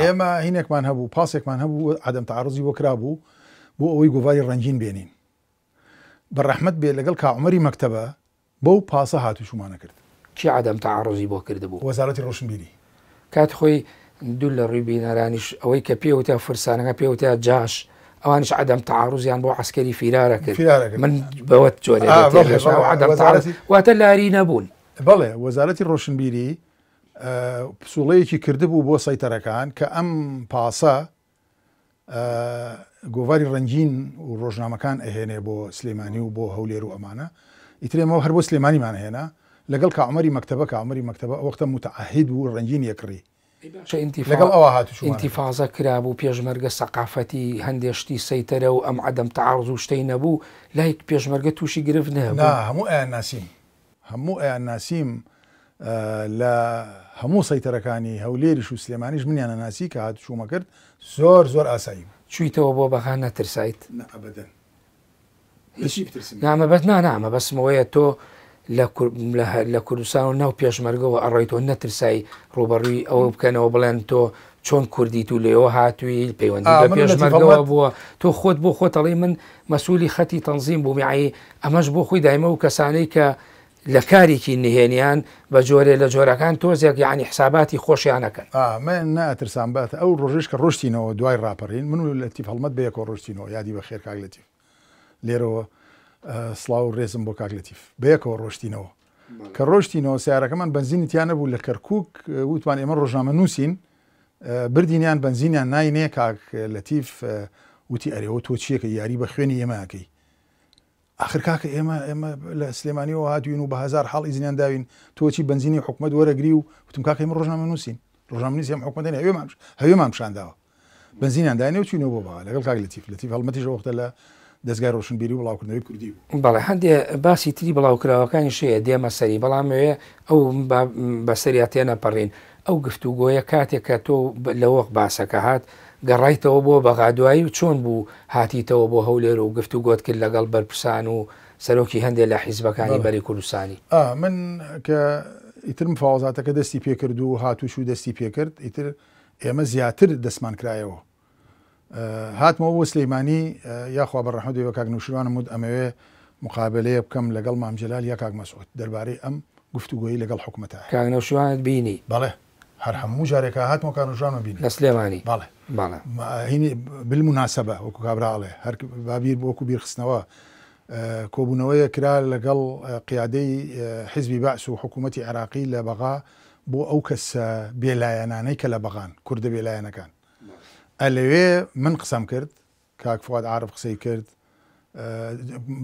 ئێمە هینێکمان هەبوو پاسێکمان هەبوو عدەم تعرضی بۆ کرا بوو. بۆ ئەوەی گۆڤاری ڕەنگین بێنین بەڕەحمت بێ لەگەڵ کاعمەری مەکتتەبە بەو پاسە هاتوشمانە کرد کی عدەم تاعاڕزی بۆ کردبوو وەزارەتی ڕۆشنبیری کات خۆی دوو لە ڕووی بینەرانیش ئەوەی کە پێوتە فرسانەکە تا جاش ئەوانش عدەم تاعاڕوزیان بۆ عسکەری فیرارە کرد من بەوە جۆرەواتە آه، لاری نەبوون بەڵێ وەزارەتی ڕۆشنبیری آه، پسوڵەیەکی کردبوو بۆ سەیتەرەکان کە ئەم پاسە آه، گۆواری ڕنگین و ڕۆژنامەکان ئەهێنێ بۆ سلێمانی و بۆ هەولێر و ئەمانە ئیترێمەوە هەر بۆ سلێمانیمان هێنا لەگەڵ کامەری مەکتبە کامەری مەکتبە ئەوەختە متعاهد و ڕنگین یەکڕی لەگەڵ ئەوە هات ئینتیفازە کرابوو پێشمەرگە سەقافەتی هەندێشتی سەیتەرە و ئەم عدەم تەعاز و شتەی نەبوو لایک پێشمەرگە تووشی گرفت نە هەموو ئەیان ناسیم هەموو ئەیان ناسیم لە هەموو سەیتەرەکانی هەولێریش و سلێمانیش منیانە ناسی کە هات چوومە کرد زۆر زۆر ئاسایی چویتەوە بۆ بەخان نەترسایت نامەبەت نانامە بەسمەوەیە تۆ لە کوردستان و ناو پێشمەرگەوە ئەڕێیتۆ نەترسایی ڕوبەڕووی ئەوە بکەنەوە بڵێن تۆ چۆن کوردیت و لێەوە هاتووی پەیوەندی بە پێشمەرگەوە بووە تۆ خۆت بۆ خۆتەڵی من مەسوولی خەتی تەنزیم بوومیایی ئەمەش بۆ خۆی دایمە و کەسانەی کە لە کارێکی نهێنیان بە جۆرێ لە جۆرەکان تۆزێک یعنی حساباتی خۆشیانەکەن من ناترسان بات ئەو ڕۆژش کە ڕشتینەوە دوای ڕاپەڕین من و لە تیف هەڵمت بەیەکۆ ڕشتینەوە یادی بە خێر کاگلەتیف لێرەوە سلااو ڕێزم بۆ کاگلەتیف بەیەکەوە ڕۆشتینەوە کە ڕۆشتینەوە سیارەکەمان بنزینی تیانە بوو لە کەرکک وتمان ئێمە ڕۆژنامە نووسین بردینیان بنزینیان ناینێ کاک لەتیف وتی ئەرێەوە تۆ چیەکە یاری بە خوێنی ئێمەکەی آخر کاکە ئێمە ئێمە لە سلێمانیەوە هاتوین و بە هزار حاڵ ئیزیان داوین تۆچی بنزینی حکومت وەرەگری و وتم کاکەمە ڕۆژنامە نووسین ڕۆژنامە نووسیم حکومەدەن هەوێمان هەوێمان شانداوە بنزینیان دانێ و چینەوە بۆ باغ لەگەڵ کاک لەتیف لەتیف هەڵمەتیش وەختە لە دەستگای ڕۆشنبیری و بڵاوکردنەوەی کوردی بەڵێ هەندێ باسی تری بڵاوکراوەکانی شەیە دێمە سەری بەڵامەوێ ئەو بەسەریاتێنە پەڕین ئەو گفتوگۆیە کاتێک کە تۆ لەوەق باسەکە هات گەڕایتەوە بۆ بەغادوایی و چۆن بوو هاتیتەوە بۆ هەولێر و گفتو گوت کرد لەگەڵ بەرپرسان و سەرۆکی هەندێک لە حیزبەکانی بەری کوردستانی من کە ئیتر مفاوازاتەکە دەستی پێکرد و هاتوش و دەستی پێکرد ئیتر ئێمە زیاتر دەسمان کرایەوە هاتمەوە بۆ سلەیمانی یاخوا بەڕەحمەدەوە یا کاک نووشوانم ود ئەمەوێ مقابلەیە بکەم لەگەڵ مامجلال یا کاک مەسوت دەربارەی ئەم گفتوگوۆی لەگەڵ حکومەتە کاگنەشوانت بینی بەڵێ هەر هەموو جارێکە هاتمەکان ژانە بین لە سلێمانی باڵێ هینی بالمناسبە وەکو کابراڵێ هەر بابیر بۆکو بیرخستنەوە کۆبوونەوەی کرا لەگەڵ قیادەی حزبی باس و حکوومەتتی عراقی لە بەغا بۆ ئەو کەسە بێلایەنانەی کە لە بەغان کووردە بێلایەنەکان ئەلەوێ من قسەم کرد کاکفواد عرب قسەی کرد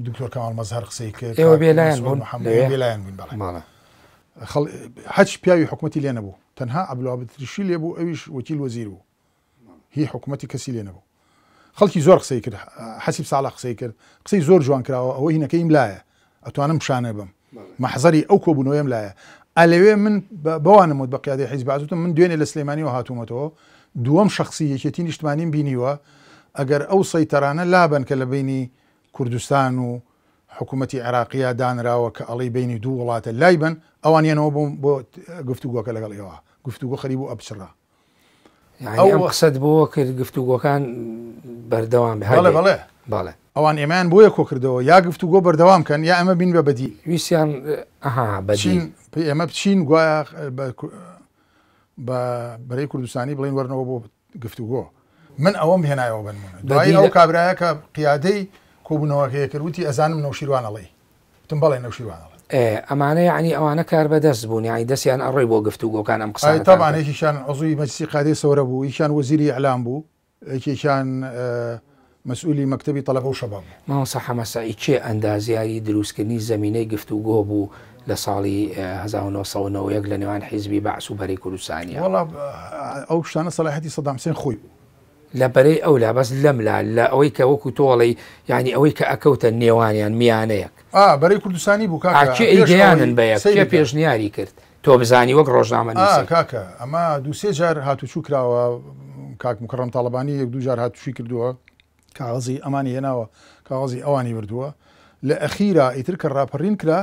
دکتۆر کامال مەزهر قسەی کرد ئێوە بێلایەن بوون محەممەد بێلایەن بوون بەڵێ هەچ پیاوی حکوومەتتی لێ نەبوو تنها ئەبلوابترشی لێ بوو ئەویش ايش وكيل بوو هی حکوومەتتی کەسی لێ نەبوو خەڵکی زۆر سيكر کرد حەسیب ساڵە قسەی کرد قسەی زۆر جوان کراوە ئەوە هینەکەیم لایە ئەتوانم شانە بم مەحزەری ئەو کۆبوونەوەیم لایە من بوان مود قیادی حزب بازوتم من دوێنێ السليماني وهاتومتو و شخصيه دووەم شخصی بيني نیشتمانیم بینیوە ئەگەر ئەو سەیتەرانە لابن کە كردستان و حکوومەتتی عراقیە دانراوە کە ئەڵی بینی دوو وڵاتە لای بن ئەوانیانەوە بۆم بۆ گفتوگۆکە لەگەڵ ئێوە گفتوگۆ خەریب و ئەبچرا ئەو قسەد بۆ کرد گفتوگۆکان بەردەوام بڵێ بڵێ ئەوان ئێمان بۆیە کۆ کردەوە یا گفتوگۆ بەردەوامکەن یا ئەمە بین بە بەدی ویسیان بچین ئێمە بچین گوایە بەرەی کوردستانی بڵین وەرنەوە بۆ گفتوگۆ من ئەوەم هێنایەوە بن دوایی ئەو کابراایە کە قیادەی کۆبوونەوەکەیە کردوتی يعني نەوشیروانەڵی تم بەڵێ نەوشیروانەڵی ئەمانە یعنی ئەوانە کار بەدەست بوون یعنی طبعا ئەڕێ بۆ گفتو مجلس ئەم قسە بو ئەزوی مەسی قادی سەورە بوو ئیشان وەزیری ئەلام بوو یەکێکیان مەسئولی مەکتبی تەلەبە و شەباب ماوەسە حەمەسایی کێ ئەندازیاری دروستکردنی زمینەی بو لصالي هذا هو ساڵی 1990 يقلني عن حزبي بەعس و بەری والله اوش انا سەلاحەتی صدام خۆی خوي لە بەرەی ئەو لا بەس لەملا لە ئەوەی کە وەکو تۆڵی ینی ئەوەی کە ئەکەوتە نێوانیان میانەیەک بەرەی کوردستانی بووکیانن بە پێشنیاری کرد تۆ بزانی وەک ڕۆژنامە کاکە ئەمە دوسێ جار هاتوچوو کراوە کاک مکڕم تاالبانی یەک دو جار هاتوشی کردووە کاغزی ئەمانی هێناوە کاغزی ئەوانی بردووە لە ئەخیرا ئیتر کە ڕاپەڕین کرا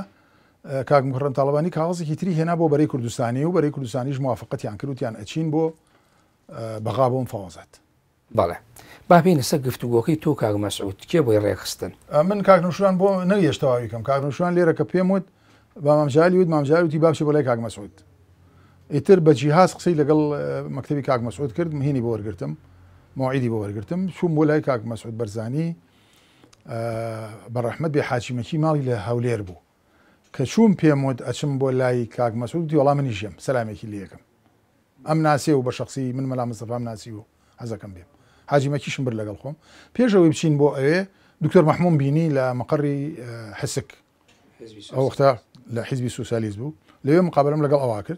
کاک مکڕم تاالبانی کاغزێکی تری هێنا بۆ بەرەی کوردستانی و بەرەی کوردستانیش موافقەتیان کردوتیان ئەچین بۆ بەغا بۆم فاوازات. بەڵێ بابینە سە گفتوگۆکەی تۆ کاگمەسعود کێ بۆی ڕێخستن من کاکنوشان بۆ نەگەشتەواویکەم کاکنوشان لێرە کە پێم وت با مامجاری وت مامجاروتی باشی بەلای کاگمەسعود ئیتر بەجی هااز قسەی لەگەڵ مەکتتەبی کاکمەسعود کرد مهێنی بۆ وەرگرتم معیدی بۆ وەرگرتم چوم بۆ لای کاکمەسعود بەرزانی بەڕحمت بێ حاچیمەکی ماڵی لە هەولێر بوو کە چوم پێم وت ئەچم بۆ لای کاکمەسعود دیوەڵام منی ژێم سەلامێکی لەکەم ئەم ناسێ و بە شخصی من مەلا مستەفام ناسی و حەزەکەم بێم حاجي ما كيش مبرلق الخوم بيجا ويبشين بو ايه دكتور محمود بيني لمقري حسك حزبي سوسالي او اختار لحزبي سوسالي زبو ليوم مقابلة ملقى الأواكر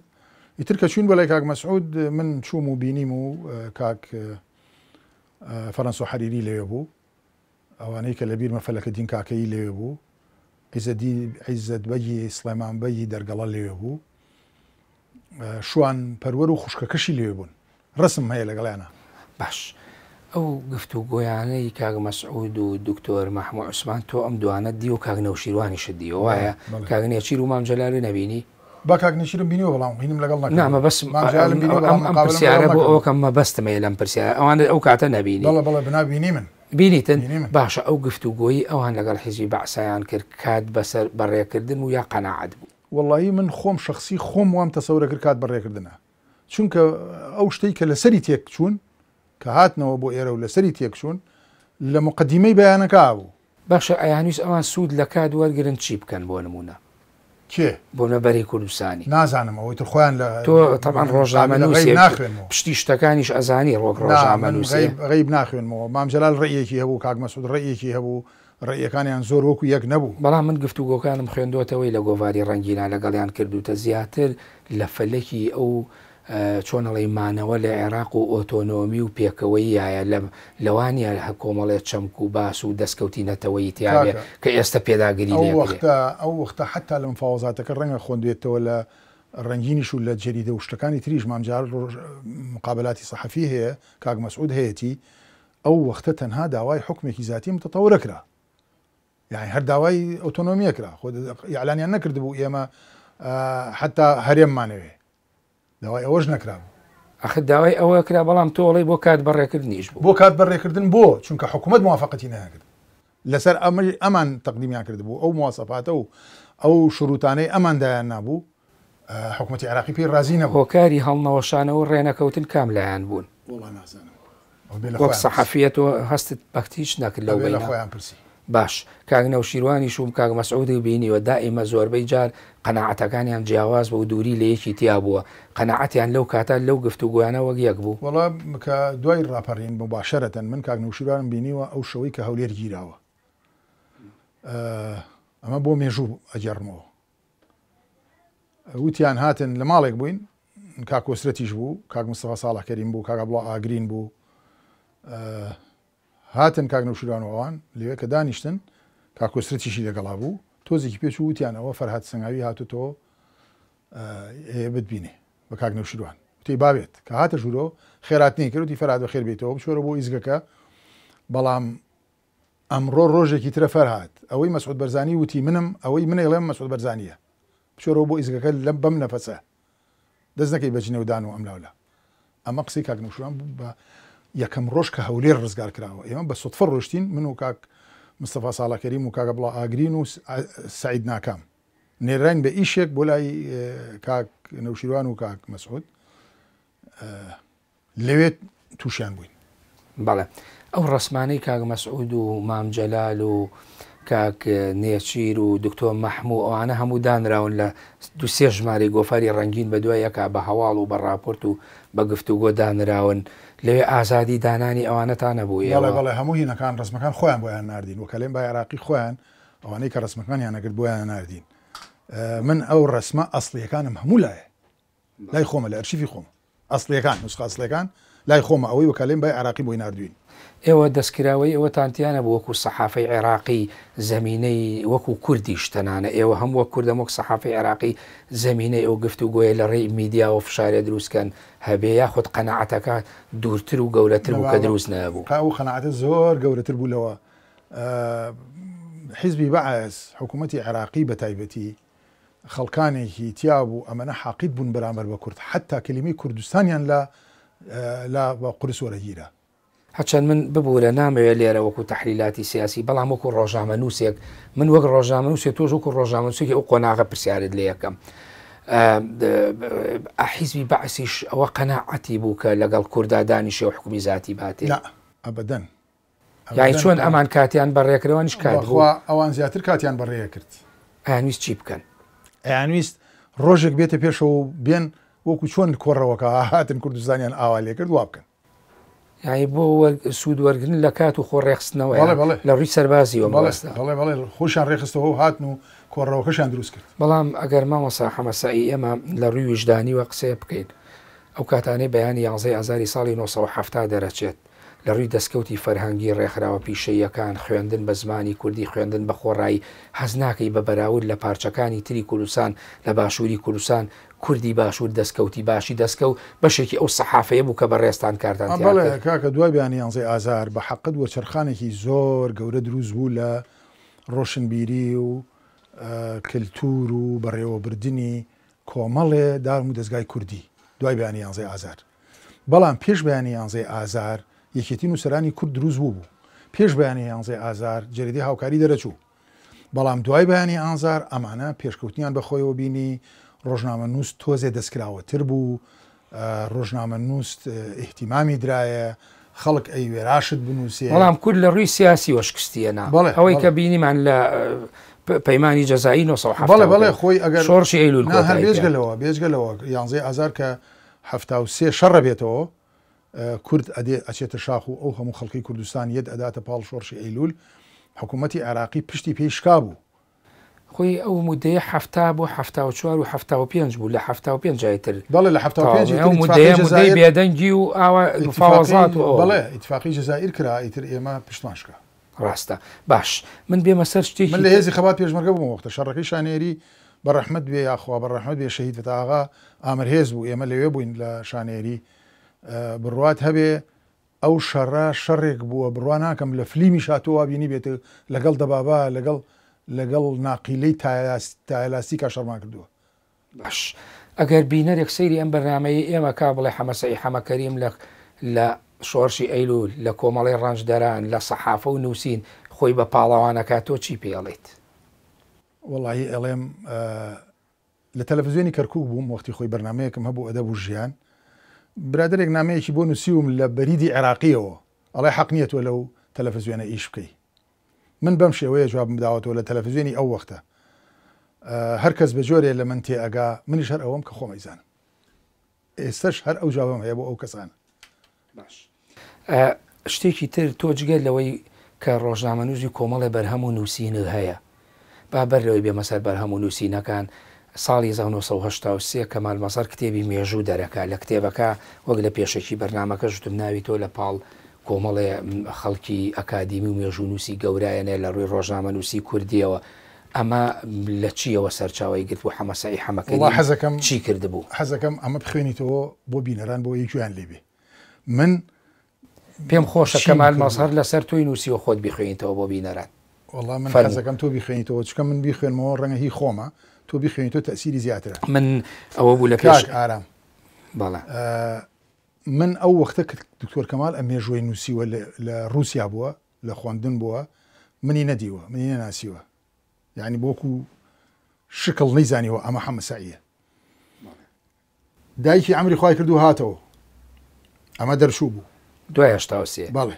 يترك شون بلاي كاك مسعود من شومو مو كاك فرنسو حريري ليبو او انيك لبير مفلك الدين كاكي ليبو عز الدين عز بجي سليمان بجي درقلا ليبو شوان برورو پرورو خوشككشي ليبون رسم هي لقلانا بحش ئەو گفتوگۆیانەی کاگ مسعود و دکتۆر مەحمە عوسمان تۆ ئەم دوانە دی و کاگ نەوشیروانی شدی آه، وایە کاگنێچیر و مام جلالی نبینی با کاک نشیرم بینی بەڵام هینم لەگەڵ نامە بەس پرسیارە بۆ ئەوکەم مە بەستمە لەم پرسیار ئەوانە ئەو کاتە نەبینی بەڵە بەڵە بنابینی من بینیتن باشە ئەو گفتوگۆیی ئەوان لەگەڵ حیزی بەعسایان کرد کات بەسەر بەڕێکردن و یا قەنەعات بوو واللهی من خۆم شخصی خۆم وام تەسەورە کرد کات بەڕێکردنە چونکە ئەو شتەی کە لە سەری تێک چوون کە هاتنەوە بۆ ئێرە و لەسەری تێکشون لە مقدیمەی بەیانەکە بوو باشە ئایانویست ئەوان سوود لە کات وەرگرن چی بکەن بۆ نمونە کێ بۆ نەبەری کوردستانی نازانم ئەوەی تر خۆیان لە تۆ تەمان ڕۆژنامە ناخوێنەوە پشتی شتەکانیش ئەزانی ڕۆک ڕۆژنامە غیب ناخوێنمەوە مامجلال ڕێیەکی هەبوو کاکمەسود ڕێیەکی هەبوو ڕێیەکانیان زۆر وەکو یەک نەبوو بەڵام من گفتو گۆکانم خوێندوتەوەی لە گۆواری ڕەنگینا لەگەڵیان کردوتە زیاتر لە فەلەکی ئەو چۆنەڵەیمانەوە لە عێراق و ئۆتۆنۆمی و پێکەوەی یایە لە لەوانە هە کۆمەڵێ چەمک و باس و دەستکەوتی نەتەوەی تیاێ کە ئێستا پێداگری ئەو وەختە حتا لەم فاوازاتەکە ڕەنگە خوندوێتەوە لە ڕنگینیش و لە جەریدە و شتەکانی تریش مامجار مقابلاتی سەحەفی هەیە کاک مەسعود هەیەی ئەو وەختە تەنها داوای حکمێکی زیاتی متەتەورەکرا یعنی هەر داوای ئۆتۆنۆمیەکرا خۆ یعلانیان نەکرد بوو ئێمە حتا هەرێممانەوێ داوای ئەوەش نکرام ئەخ داوای ئەوە کرا بەڵام تۆڵی بۆ کات بەڕێکرد نیش بۆ کات بەڕێکردن بۆ چونکە حکوومەت موواافقەتی ناکرد لەسەر ئەمەش ئەمان تەقدیمیان کرد بوو ئەو موواسەپاتە و ئەو شروعانەی ئەماندایان نابوو حکوومەتتی عراقی پێی رازیینە هۆکاری هەڵنەوەشانەوە ڕێنەکەوتن کام لایەن بوون وەک سەحافەتەوە هەستت بەختیش نەکرد لەوەیان پرسی باش کاگنە و شیروانی شوم کاگ مەسعودی بینیوە دائمە زۆربەی جار قەنەعەتەکانیان جیاواز بە و دووری لە یەکی تیا بووە قەنەعەتیان لەو کاتا لەو گفتو گویانە وەک یەک بوو وڵا کە دوای ڕاپەڕین بەباشەرەتەن من کاگن و شیروانم بینیوە ئەو شەوەی کە هەولێر گیراوە ئەمە بۆ مێژوو ئەجارمەوە وتیان هاتن لە ماڵێک بووین کاکۆسرەتیش بوو کاک مستەفا ساڵە کەریم بوو کاگە بڵا ئاگرین بوو هاتن کاک نەوشیرانەوەوان لەوێ کە دانیشتن کاکۆسرتیشی لەگەڵا بوو تۆزێکی پێچ وتیان ئەوە فەرهات سنگاوی هاتوتۆ بتبینێ بە کاک نەوشیروان وتی باوێت کە هاتە ژوورۆ خێراتنی کردی فەراد خێر بێتەوە بچۆرە بۆ ئیزگەکە بەڵام ئەمڕۆ ڕۆژێکی ترە فەرهات ئەوەی مەسعود بەرزانی وتی منم ئەوەی منە ئڵێم مەسعود بەرزانیە بچۆرە بۆ ئیزگەکە لەم بەم نەفەسە دەست نەکەی بەجنێودان و ئەملاولا ئەمە قسی کاکنوشان بە یەکەم ڕۆژ کە هەولێر ڕزگار کراوە ئێمە بە سوتفە ڕۆشتین من و کاک مستەفا ساڵاکەریم و کاگە بڵا ئاگرین و سعید ناکام نێران بە ئیشێک بۆ لای کاک نەوشیروان و کاک مەسعود لەوێت تووشیان بووین بەڵێ ئەو ڕسمانەی کاک مەسعود و مامجەلال و کاک نێچیر و دکتۆر مەحموو ئەوانە هەموو دانراون لە دوسێ ژماری گۆفاری ڕنگین بە دوای یەکا بە هەواڵ و بە راپۆرت و بە گفتوگۆ دانراون لەوێ ئازادی دانانی ئەوانەتان نەبوو بڵێ هەموو هینەکان ڕسمەکان خۆیان بۆیان نردین و کەلێن بە عراقی خۆیان ئەوانەی کە ڕسمەکانیان نەگرت بۆیان نردین من ئەو ڕسممە ئەسلیەکانم هەموو لایە لای خۆمە لە ئەرشیفی خۆم ئەسلیەکان نوسخ ئەسلەکان لای خۆمە ئەوەی وکەلێن بە عراقی بۆی نردوین ئێوە دەستکراوەی ئەوە تانتیانە بۆ وەکو سەحافی عێراقی زمینەی وەکو کوردی شتەنانە ئێوە هەم وە کوردەمەک سەحافی عێراقی زمینەی ئەو گفتو گوۆیە لە ڕێی میدیا و فشارێ دروستکەن هەبێ یاخود قەنەعاتەکە دوورتر و گەورەتر بوو کە دروست نەبوو قاو خەنعاتە زۆر گەورەتر بوو لەوە حیزبی بەعس حکوومەتتی عراقی بە تایبەتی خەڵکانێکی تیا بوو ئەمەە حاقیت بوون بەرامبەر بە کورد حتا کللیمی کوردستانیان لە لا بە قرسوەرەگیرە هەچەند من ببوورە نامەوێت لێرە وەکو تحلیلاتی سیاسی بەڵام وەکو ڕۆژامە نووسێک من وەک ڕۆژامە نووسێت تۆش وەکو ڕۆژامە نووسێکی ئەو قۆناغە پرسیارت لێ یەکەم. حیزبی بەعسیش ئەوە قەنەعەتی بوو کە لەگەڵ کووردا دانیشێ و حکومی زیاتی باتێ ئەبدەن یای چۆن ئەمان کاتیان بەڕێکرەوە نیشکاتخوا ئەوان زیاتر کاتیان بەڕێە کرد ئەویست چی بکەن ئەویست ڕۆژێک بێتە پێشەوە بێن وەکو چۆن کۆڕەوەکە هاتن کوردستانیان ئاوا لێ کرد وا بکەن یعنی بۆ سوودوەرگن لە کات و خۆ ڕێخستنەوە لە ڕووی سەربازیەوە خۆشان ڕێخستەوە هاتن و کۆڕەوەکەشان دروست کرد بەڵام ئەگەر مامەسا حەمەسایی ئێمە لە ڕووی وژدانی وە قسەیە بکەین ئەو کاتانەی بەیانی یانزەی ئازاری ساڵی 1970 دەرەچێت لە ڕووی دەستکەوتی فەرهەنگی ڕێکخراوە پیشەیەکان خوێندن بە زمانی کوردی خوێندن بە خۆڕایی حەزناکەی بە بەراورد لە پارچەکانی تری کوردستان لە باشووری کوردستان کوردی باشوور دەستکەوتی باشی دەستکە و بەشێکی ئەو سەحافەیە بوو کە بە ڕێستان کاردان بەڵێ کاکە دوای بیانی یانزای ئازار بە حەقت وە چرخانێکی زۆر گەورە دروست بوو لە ڕۆشنبیری و کللتور و بەڕێوەبردننی کۆمەڵێ دارم و دەستگای کوردی دوای بیانی یانزای ئازار بەڵام پێش بیانی یانزای ئازار یەکێتی نووسرانی کورد دروست بوو بوو پێش بەیانی یانزێ ئازار جەریدی هاوکاری دەرەچوو بەڵام دوای بەیانی ئازار ئەمانە پێشکەوتنیان بەخۆیەوە بینی ڕۆژنامە نووس تۆزێ دەستکراوەتر بوو ڕۆژنامە نووست احتیمامی درایە خەڵک ئەی وێراشت بنووسێ بەڵام کورد لە ڕووی سیاسی وەشکستیەنا بڵێ ئەوەی کە بینیمان لە پەیمانانی جەزایی 1970 بەڵێ بەڵێ خۆی ئەگەر شۆڕشی ئەیلول بێژگەلەوە بێژگەلەوە یانزێ ئازار کە هەفتا و سێ شەڕە بێتەوە کورد ئەدێ ئەچێتە شاخ و ئەو هەموو خەڵکی کوردستان یەت ئەداتە پاڵ شۆڕشی ئەیلول حکوومەتتی عراقی پشتی پێشکا بوو خۆی ئەو مودەیە هەفتا بۆ هەفتا و چوار و هەفتا و پێنج بوو لە هەفتا و پێنج جایتر بەڵێ لە هەفتا مودەیە بێدەنگی و ئاوەفاوازات و بەڵێ اتفاقی جزائیر کرا ئیتر ئێمە پشتماشکە ڕاستە باش من بێمە سەر شتی من لە هێزی خەبات پێشمەرگە بووم وەختە شەڕەکەی شانێری بەڕەحمد بێ یاخوا بەڕەحمد بێ شەهید بەتاغا ئامر هێز بوو ئێمە لەوێ بووین لە شانێری بڕات هەبێ ئەو شەڕە شەڕێک بووە بڕوان ناکەم لە فلیمی شاتۆوا بینی بێت لەگەڵ دەبابا لەگەڵ لەگەڵ ناقیلەی تالاسی کا شەرما کردووە باش ئەگەر بینەرێک سەیری ئەم بەنامەیە ئێمە کا بڵێ حەمەسەی حەمەکەریم لە لە شۆرشی ئەیلول لە کۆمەڵی ڕەنجدەران لە سەحافە و نووسین خۆی بە پاڵاوانەکە تۆ چی پێڵێت وڵی ئەڵێم لە تەلەڤزیۆنی کەرکوو بووم وەختی خۆی بەنامەیەکم هەبوو ئەدە بوو ژیان برادێک نامەیەکی بۆ نووسوم لە بەریدی عراقیەوە ئەڵێ حەق نیەتوە لەو تەلەفزیێنە ئیش بکەی من بەم شێوەیە جواب بداوەتەوە لە تەلەفزیێنی ئەو وەختە هەرکەس بە جۆرێ لە من تێ ئەگا منیش هەر ئەوم کە خۆمەیزان ئێستش هەر ئەو جاابم هەیە بۆ ئەو کەسان شتێکی تر تۆجگە لەوەی کە ڕۆژنامە نووزی کۆمەڵی بەرهەم و نووسین هەیە با بەر لەوەی بێمەسەر بەرهەم و نووسینەکان ساڵی 1970 کەمال مەسەر کتێبی مێژوو دەرەکە لە کتێبەکە وەک لە پێشێکی بەرنمەکە ژتم ناوی تۆ لە پاڵ کۆمەڵێ خەڵکی ئەکادیمی و مێژوو نووسی گەورایەنێ لە ڕووی ڕۆژنامە نووسی کوردیەوە. ئەمە لە چیەوە سەرچاوی گرت و حەمەسای حەمەکە حەزەکەم چی کرد بوو حەزەکەم ئەمە بخوێنیتەوە بۆ بینەران بۆ یەکویان لێبێ من پێم خۆشە کەمال مەسەر لەسەر توی نووسیەوە خۆت بخوێنیتەوە بۆ بینەران وڵام من حەزەکەم تۆ بخوێنیتەوە چکە من بخوێنمەوە ڕەنگە هی خۆمە تۆ بخوێنیت تۆ تەسیری زیاترە من ئەوە بوو لە پێش ئارام باڵە من ئەو وەختە دکتۆر کەمال ئەمێژوی نووسیوە لە رووسیا بووە لە خواندن بووە منی نەدیوە منی نەناسیوە یعنی بۆکو شکڵ نەیزانیەوە ئەمە حەمەساییە دایکی ئەمری خی کردو هاتەوە ئەمە دەرشوو بوو دوایشتاوسێ بەڵێ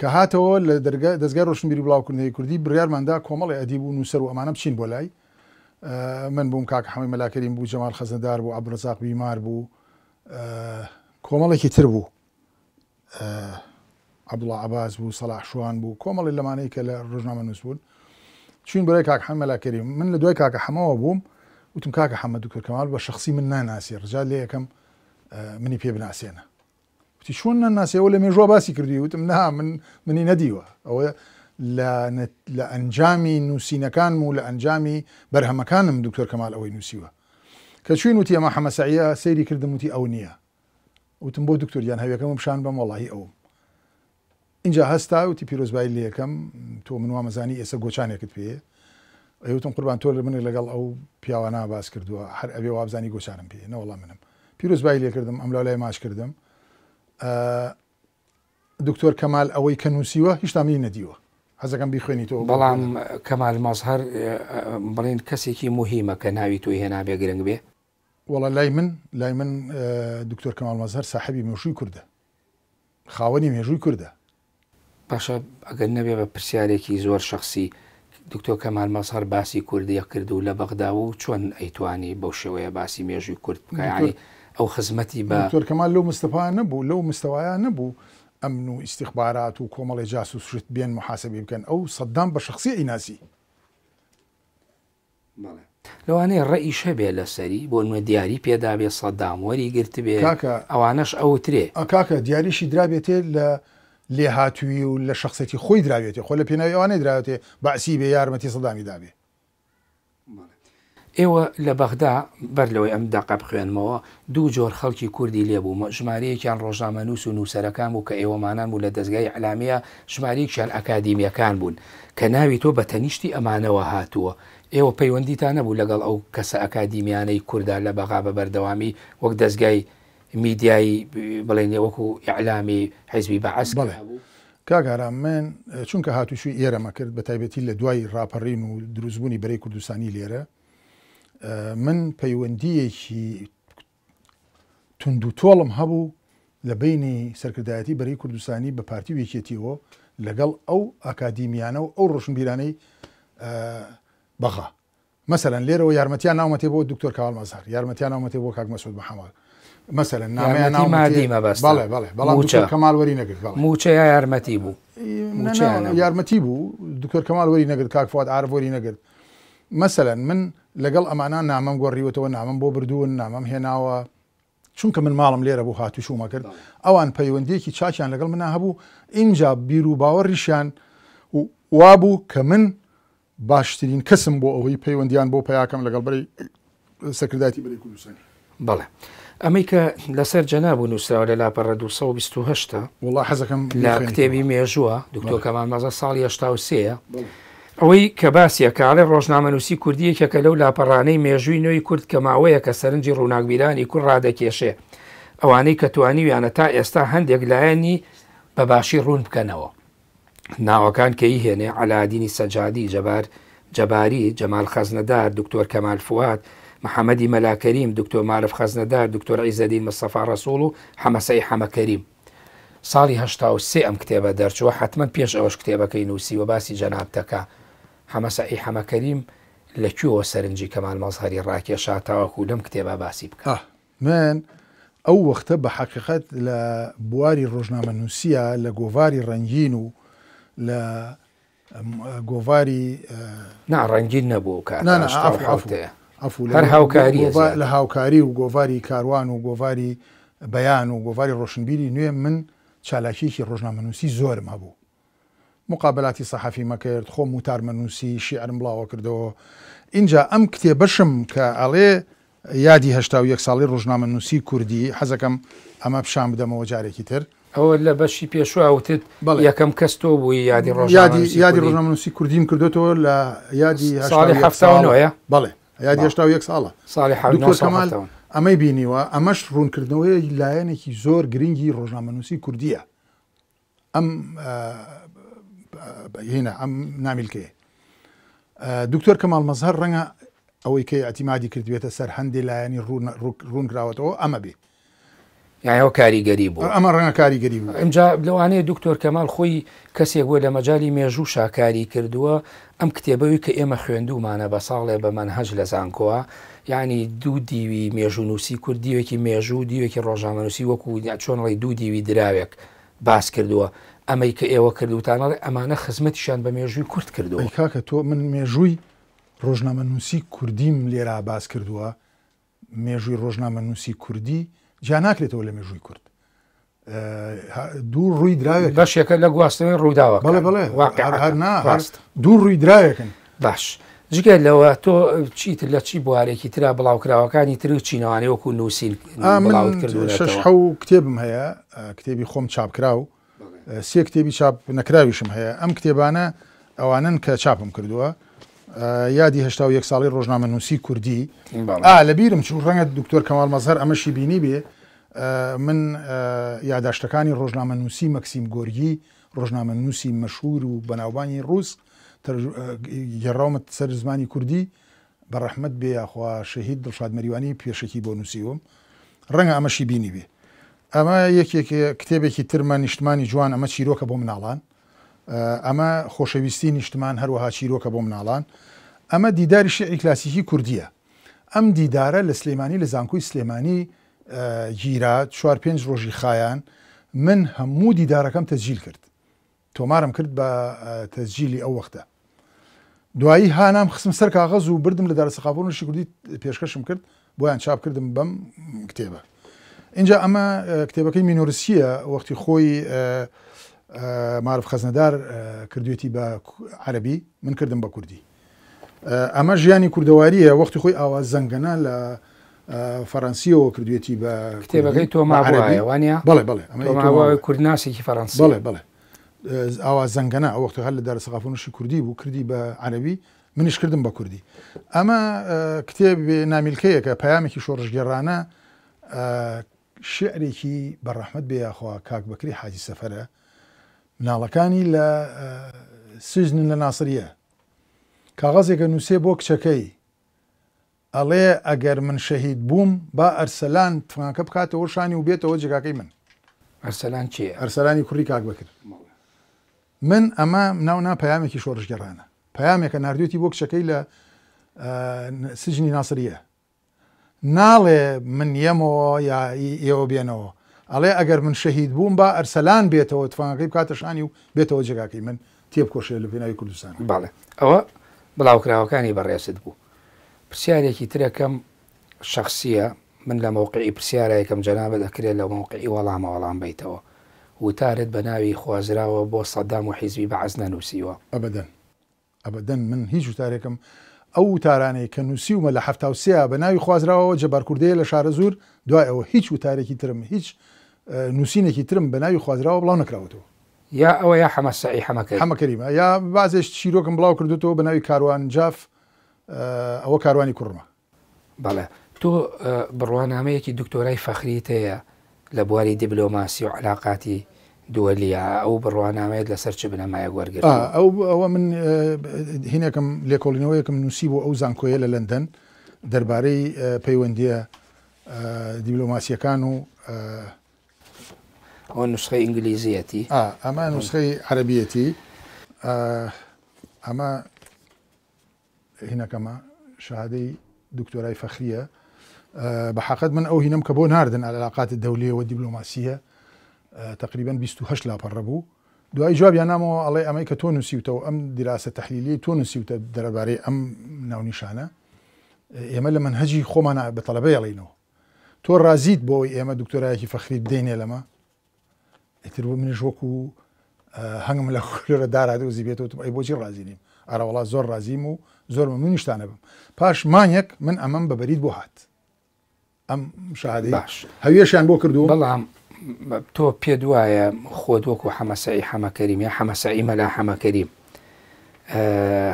کە هاتەوە لە دەستگای ڕۆشنبیری بڵاوکردنەوەی کوردی بڕارماندا کۆمەڵی ئەدی بوو نووسەر و ئەمانە بچین بۆ لای من بووم کاک حەمی مەلاکەریم بوو جەمال خەزەندار بوو عبرزاق بیمار بوو کۆمەڵێکی تر بوو عبدڵ عباز بوو سەلاح شوان بوو کۆمەڵی لەمانەیە کە لە ڕژنامە نووس بوون چین بەرای کاک حەم مەلاکەریم من لە دوای کاکە حەمەوە بووم وتم کاکە حەمە دوکرکەمال بە شخصی من ناناسی ڕجال لێ یەکەم منی پێ بناسیێنە وتی چۆن ناناسیەوە لە مێژوە باسی کردی وتم نا من منی نەدیوە ئەوە لە ئەنجامی نووسینەکانم و لە ئەنجامی بەرهەمەکانم دکتۆر کەمال ئەوەی نووسیوە کە چوین وتی ئەمە حەمەساییە سەیری کردم وتی ئەو نییە وتم بۆ دکتۆریان هەویەکەم پیشان بەم وڵی ئەوم اینجا هەستا وتی پیرۆزبایی لە یەکەم تۆ منوە مەزانی ئێستا گۆچانێکت پێ ئەوتم قوربان تۆ لە منێک لەگەڵ ئەو پیاوانە باس کردووە هەر ئەبێ وابزانی گۆچانم پێ نەوەڵام منم پیرۆزبایی لێکردم ئەم لای ماش کردم دکتۆر کەمال ئەوەی کە نووسیوە هیچ تامی نەدیوە حەزەکەم بیخوێنی تۆ بەڵام کەمال مازهر بڵێن کەسێکی مهمە کە ناوی توی هێنابێ گرنگ بێ وڵە لای من لای من دکتۆر کەمال مازهر ساحبی مێژووی کووردە خاوەنی مێژووی کووردە پاشە ئەگەر نەبێ بە پرسیارێکی زۆر شخصی دکتۆر کەمال مەسەر باسی کوردی کرد و لە بەغدا و چۆن ئەیتوانی بەو شێوەیە باسی مێژوی کورد بکانی ئەو خزمەتی بە تۆرکەمان لەو مستەپان نەبوو لەو مستەوایە نەبوو ئەمن و ئیسیخبارات و کۆمەڵی جاسووسشت بێن محاسبی بکەن ئەو سەددام بە شخصی ئیناسی لەوانەیە ڕئیشە بێ لەسەری بۆنمە دیاری پێدابێ سەدداموەری گرت بێ ئەوانەش ئەوترێ کاکە دیاریشی درابێتێ لە لێهاتووی و لە شخصێتی خۆی درابێتی خۆ لە پێناوی ئەوانەی درراوێتێ باسی بێ یارمەتی سەدامی دابێ ئێوە لە بەغدا بەر لەوەی ئەم داقا بخوێنمەوە دوو جۆر خەڵکی کوردی لێبوو ژمارەیەکیان ڕۆژنامە نووس و نووسەرەکان بوو کە ئێوەمانان بوو لە دەستگای علامیە ژمارەیەکیان ئەکادیمیەکان بوون کە ناوی تۆ بە تەنیشتی ئەمانەوە هاتووە ئێوە پەیوەندیتان نەبوو لەگەڵ ئەو کەسە ئەکادیمیانەی کووردا لە بەغا بە بەردەوامی وەک دەستگای میدیایی بڵێنێ وەکو علامی حیزبی بەعس بڵێ. کاگاران من چونکە هاتوشوی ئێرەمە کرد بە تایبەتی لە دوای ڕاپەڕین و دروستبوونی بەرەی کوردستانی لێرە من پەیوەندیەکی تونند و تۆڵم هەبوو لە بینی سەرکردایەتی بەری کوردستانی بە پارتی وێکێتیەوە لەگەڵ ئەو ئاکادیمیانە و ئەو ڕۆشنبیرانەی بەغا مەسەرەن لێرەوە یارمەتیان ناومەتێ بۆ دکتۆر کاڵ مەزار یارمەتیان ناومەتێ بۆ کاک مەسود بەحەمال مەسەرەن نامیان نامادیمە بەس بەڵێ بڵێ بەڵام کەمالوەری نەگرت موچە یارمەتی بوو یارمەتی بوو دکتۆر کەمالوەری نەگرت کاکفات ئارۆری نەگرت مەسەرەن من لەگەڵ ئەمانان نامەم گۆڕیوەتەوە نامم بۆ بردوون نامەم هێناوە چونکە من ماڵم لێرە بوو هاتوشومە کرد ئەوان پەیوەندیەکی چاکیان لەگەڵ منە هەبوو اینجا بیر و باوەڕیشیان وابوو کە من باشترین کەسم بۆ ئەوەی پەیوەندیان بۆ پیاکەم لەگەڵ بەری سەکرداتی بەری کوردستانی بەڵێ ئەمەی کە لەسەر جەنابوو نووسراوە لە لاپەڕە 1920 وڵا حەزەکەم لە کتێبی مێژووە دکتۆ کەمان مەزە ساڵی 1970ەیە ئەوەی کە باسیەکارێ ڕۆژنامەنووسی کوردیەکێکە لەو لاپەڕانەی مێژووی نوێی کورد کەماوەیە کە سەرنجی ڕووناکبیرانی کوڕ ڕادەکێشێ ئەوانەی کە توانیویانە تا ئێستا هەندێک لایەنی بەباشی ڕوون بکەنەوە ناوەکان کەی هێنێ علادینی سەجادی جەبار جەباری جەمال خەزنەدار دکتۆر کەمال فوات محەممەدی مەلاکەریم دکتۆر مارف خەزنەدار دکتۆر عیزەدین مەسەفا ڕسوڵ و حەمەسەی حەمەکەریم ساڵی هشتا و سێ ئەم کتێبە دەرچوە حتمما پێش ئەوەش کتێبەکەی نووسی و باسی جەنابتەکە حەمەسەعی حەمەکەریم لەکوەوە سەرنجی کەمان مەزهری ڕاکێشا تاواکو لەم کتێبە باسی بکە من ئەو وەختە بە حقیقەت لە بواری ڕۆژنامە نووسە لە گۆواری ڕەنگین و لە گۆواری نا ڕەنگین نەبوو کار هەر هاوکاری لە هاوکاری و گۆواری کاروان و گۆواری بەیان و گۆواری ڕۆشنبیری نوێ من چالاکیکی ڕۆژنامە نووسی زۆر مەبوو مقابلاتی سەحافی مەکرد خۆم وتار مەنووسی شیعرم بڵاوە کردەوە اینجا ئەم کتێبەشم کە ئەڵێ یادی هەشتا و یەک ساڵی ڕۆژنامە نووسی کوردی حەزەکەم ئەمە پیشان بدەمەوە جارێکی تر ئەوە لە بەشی پێشواوتت بەڵ یەکەم کەس تۆ بووی یادی ڕۆژ یادی ڕۆژنامە نووسی کوردیم کردوەوە لە یادی هەفتەوەە بەڵێ یادی هشتا و یەک ساڵە ساڵی حکەمال ئەمەی بینیوە ئەمەش ڕوونکردنەوەی لایەنێکی زۆر گرنگی ڕۆژنامە نووسی کوردیە ئەم هنا ئەم نامیلکەیە دکتۆر کەمال مەزهر ڕەنگە ئەوەی کە ئەتیمادی کردوێتە سەر هەندێ لایەنی ڕوونراوەتەوە ئەمە بێ یاەوە کاریگەری بوو ئەمە ڕەنە کاریگەری بوو ئەمجا لەوانەیە دکتۆر کەمال خۆی کەسێک بۆ لە مەجای مێژوو شاکاری کردووە ئەم کتێبەوەی کە ئێمە خوێندومانە بە ساڵێ بە من هەج لە زانکۆوە یعنی دوو دیوی مێژونووسی کوردیوەکی مێژوو دیوێکی ڕۆژانەنووسی وەکو چۆنڵی دوو دیوی دراوێک باس کردووە ئەمەی کە ئێوە کردوتانەڵێ ئەمانە خزمەتیشان بە مێژووی کورت کردو کاکە تۆ من مێژووی ڕۆژنامە نووسی کوردیم لێرا باس کردووە مێژووی ڕۆژنامە نووسی کوردی جا ناکرێتەوە لە مێژووی کورد دوو ڕووی دراوێت بەشەکە لە گواستنەوە ڕووداوە بڵێ بڵێ ناڕاست دوو ڕووی دراوێکن باش جگە لەوە تۆ چیت لە چی بوارێکی تررا بڵاوکراوەکانی تر چینەوانەیەوەکو نووسین کتێبم هەیە کتێبی خۆم چاپکراو سێ کتێبی چاپ نەکراویشم هەیە ئەم کتێبانە ئەوانن کە چاپم کردووە یادی هشتا و یەک ساڵی ڕۆژنامە نووسی کوردی ئا لە بیرم چون ڕەنگە دکتۆر کەمال مەزهر ئەمەشی بینی بێ من یاداشتەکانی ڕۆژنامە نووسی مەکسیم گۆرگی ڕۆژنامە نووسی مەشهور و بەناوبانی ڕوس گەڕاومت سەر زمانی کوردی بەڕەحمت بێ یاخوا شەهید دڵشاد مەریوانی پێشێکی بۆ نووسیوم ڕەنگە ئەمەشی بینی بێ ئەمە یەکێک کتێبێکی ترمە نیشتمانی جوان ئەمە چیرۆکە بۆ مناڵان ئەمە خۆشەویستی نیشتمان هەروەها چیرۆکە بۆ مناڵان ئەمە دیداری شعری کلاسیکی کوردیە ئەم دیدارە لە سلێمانی لە زانکۆی سلێمانی گیرا چوار پێنج ڕۆژی خایان من هەموو دیدارەکەم تەجیل کرد تۆمارم کرد بە تەجیلی ئەو وەختە دوایی هانام خسم سەر کاغەز و بردم لە دارە سەقاپۆنشی کوردی پێشکەشم کرد بۆیان چاپ کردم بەم کتێبە اینجا ئەمە کتێبەکەی مینۆرسیە وەختی خۆی معرف خەزنەدار کردوێتی بە عەربی من کردم بە کوردی ئەمە ژیانی کوردەواریە وەختی خۆی ئاواز زەنگەنا لە فەەنسیەوە کردوێتی بە کتێبەکەی تۆماوانە بڵێ بڵێ ئەمە کوردناسێکی فەەنسی بڵێ بڵێ ئاوا زەنگەنا ئەوەختی هەر لە دارسەقافنوشی کوردی بوو کردی بە عەربی منیش کردم بە کوردی ئەمە کتێب نامیلکەیەکە پامێکی شۆڕژگەێڕانە شعرێکی بەڕەحمت بێخوا کاک بەکری حاجی سەفرە مناڵەکانی لە سژن لە ناسریە کاغەزێکە نووسێ بۆ کچەکەی ئەڵێ ئەگەر من شەهید بووم با ئەرسەلان تفانکە بکاتەوە شانی و بێتەوە جگاکەی من ئەرسەلان چی ئەرسەلانی کوڕی کاک بکرد من ئەمە ناونا پەیامێکی شۆڕژگەڕانە پەیامێکە نردوێتی بۆ کچەکەی لە سژنی ناسریە ناڵێ من یەمەوە یا ئێوە بێنەوە ئەڵێ ئەگەر من شەهید بووم بە ئەرسەلان بێتەوە تفانەکەی بکاتەشانی و بێتەوە جگاکەی من تێبکۆشێ لە پێناوی کوردستان باڵێ ئەوە بڵاوکراوەکانی بەڕێست بوو پرسیارێکی ترەکەم شخصیە من لە مووقعی پرسیارایەکەم جەنابە دەکرێت لە مووقعی وەڵامە وەڵام بیتەوە وتارت بە ناوی خوازراوە بۆ سەدام و حیزوی بەعز نەنووسیوە ئەبدەن ئەبدەن من هیچ وتارێکم ئەو وتارانەی کە نووسیومە لە هەفتاوسیا بە ناوی خوازراەوە جەبارکوردەیە لە شارە زور دوای ئەوە هیچ وتارێکی ترم هیچ نووسینێکی ترم بە ناوی خوازراوە بڵاو نکراوتەوە یا ئەوە یا حمەسەی حەمەکە حەمەکەریمە یا بازێش چیرۆکم بڵاو کردوەوە بە ناوی کاروان جاف ئەوە کاروانی کوڕمە بەڵێ تۆ بڕوانامەیەکی دکتۆرای فەخریت هەیە لە بواری دیبلۆماسی و علااقاتی دولية أو بروانا عميد لسرش بنا ما يقوار آه أو, أو من آه هنا كم ليكولينوية كم نسيبو أو زانكوية للندن درباري آه بيوندية آه دبلوماسية كانوا آه هون نسخة إنجليزيتي آه أما نسخة عربيتي آه أما هنا كما شهادة دكتوراي فخرية آه بحقد من أو هنا مكبون هاردن على العلاقات الدولية والدبلوماسية تقریبا 28 لاپەڕە بوو دوای جوابیان نامەوە ئەڵێ ئەمەی کە تۆ نووسیوتەوە ئەم دیراسە تحلیلی تۆ نووسیوتە دەرەبارەی ئەم ناونیشانە ئێمە لە من هەجی خۆمانە بە تەلبەیەڵینەوە تۆ رازیت بۆی ئێمە دکتۆرایەکی فەخری دێنێ لەمە ئیتر بۆ منش وەکو هەنگم لە خلرە دارادۆزی بێتەوەتم ئەی بۆچی رازییم ئاراوەڵا زۆر رازیم و زۆر منیشتانە بم پاش مانیەک من ئەمەم بەبەریت بۆ هات ئەم شادی باش هەویشیان بۆ کردو بەڵام تۆ پێ دوایە خۆت وەکو حەمەسایی حەمەکەریمە حەمەسایی مەلا حەمەکەریم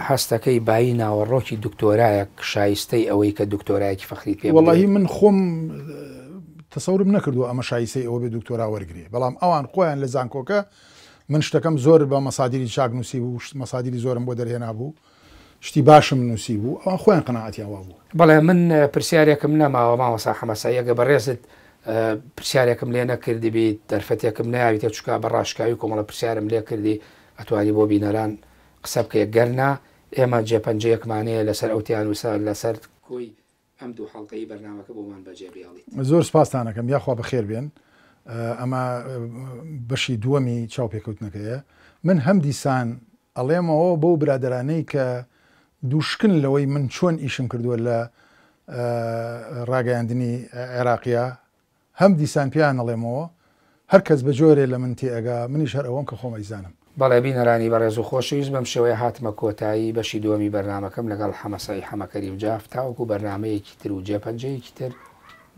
هەستەکەی باایی ناوەڕۆکی دکتۆرایەک شایستەی ئەوەی کە دکتۆرایەکی فەخری پێ وڵی من خۆم تەسەورم نەکردو ئەمە شایسی ئەوە بێ دکتۆرا وەرگێ بەڵام ئەوان خۆیان لە زانکۆکە من شتەکەم زۆر بە مەسادیری چاک نووسی بوو مەسادیری زۆرم بۆ دەرهێنا بوو شتی باشم نووسی بوو ئەوان خۆیان قەنەعاتیان وا بوو بەڵێ من پرسیارێکم نەماوە ماوەسا حەمەسایەگە بەڕێزت پرسیارێکم لێ نەکردی بیت دەرفەتێکم ناویتە چکا بە ڕاشکاوی کۆمەڵە پرسیارم لێ کردی ئەتوانی بۆ بینەران قسە بکەیە گەرنا ئێمە جێپەنجەیەکمانەیە لەسەر ئەوتیان وسە لەسەر کۆی ئەم دوو حڵلقەی بەرنامەکە بۆمان بەجێبیاڵی زۆر سپاسانەکەم یاخوا بەخێر بێن ئەمە بەشی دووەمی چاوپێکوتنەکەیە من هەم دیسان ئەڵێمەوە بۆ برادرانەی کە دووشکن لەوەی من چۆن ئیشم کردووە لە ڕاگەاندنی عێراقیە هەم دیسان پیان ئەڵێمەوە هەر کەس بە جۆرێ لە من تێ ئەگا منیش هەر ئەوم کە خۆمەیزانم بەڵێ بینەرانی بە ڕێز و خۆشویست بەم شێوەیە هاتمە کۆتایی بەشی دووەمی بەرنمەکەم لەگەڵ حەمەسای حەمەکەری و جااف تاوەکو بەرنمەیەکی تر و جێپەنجەیەکی تر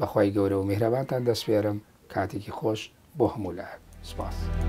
بەخوای گەورە و میهرەباتان دەسوێرم کاتێکی خۆش بۆ هەموو لە سپاس.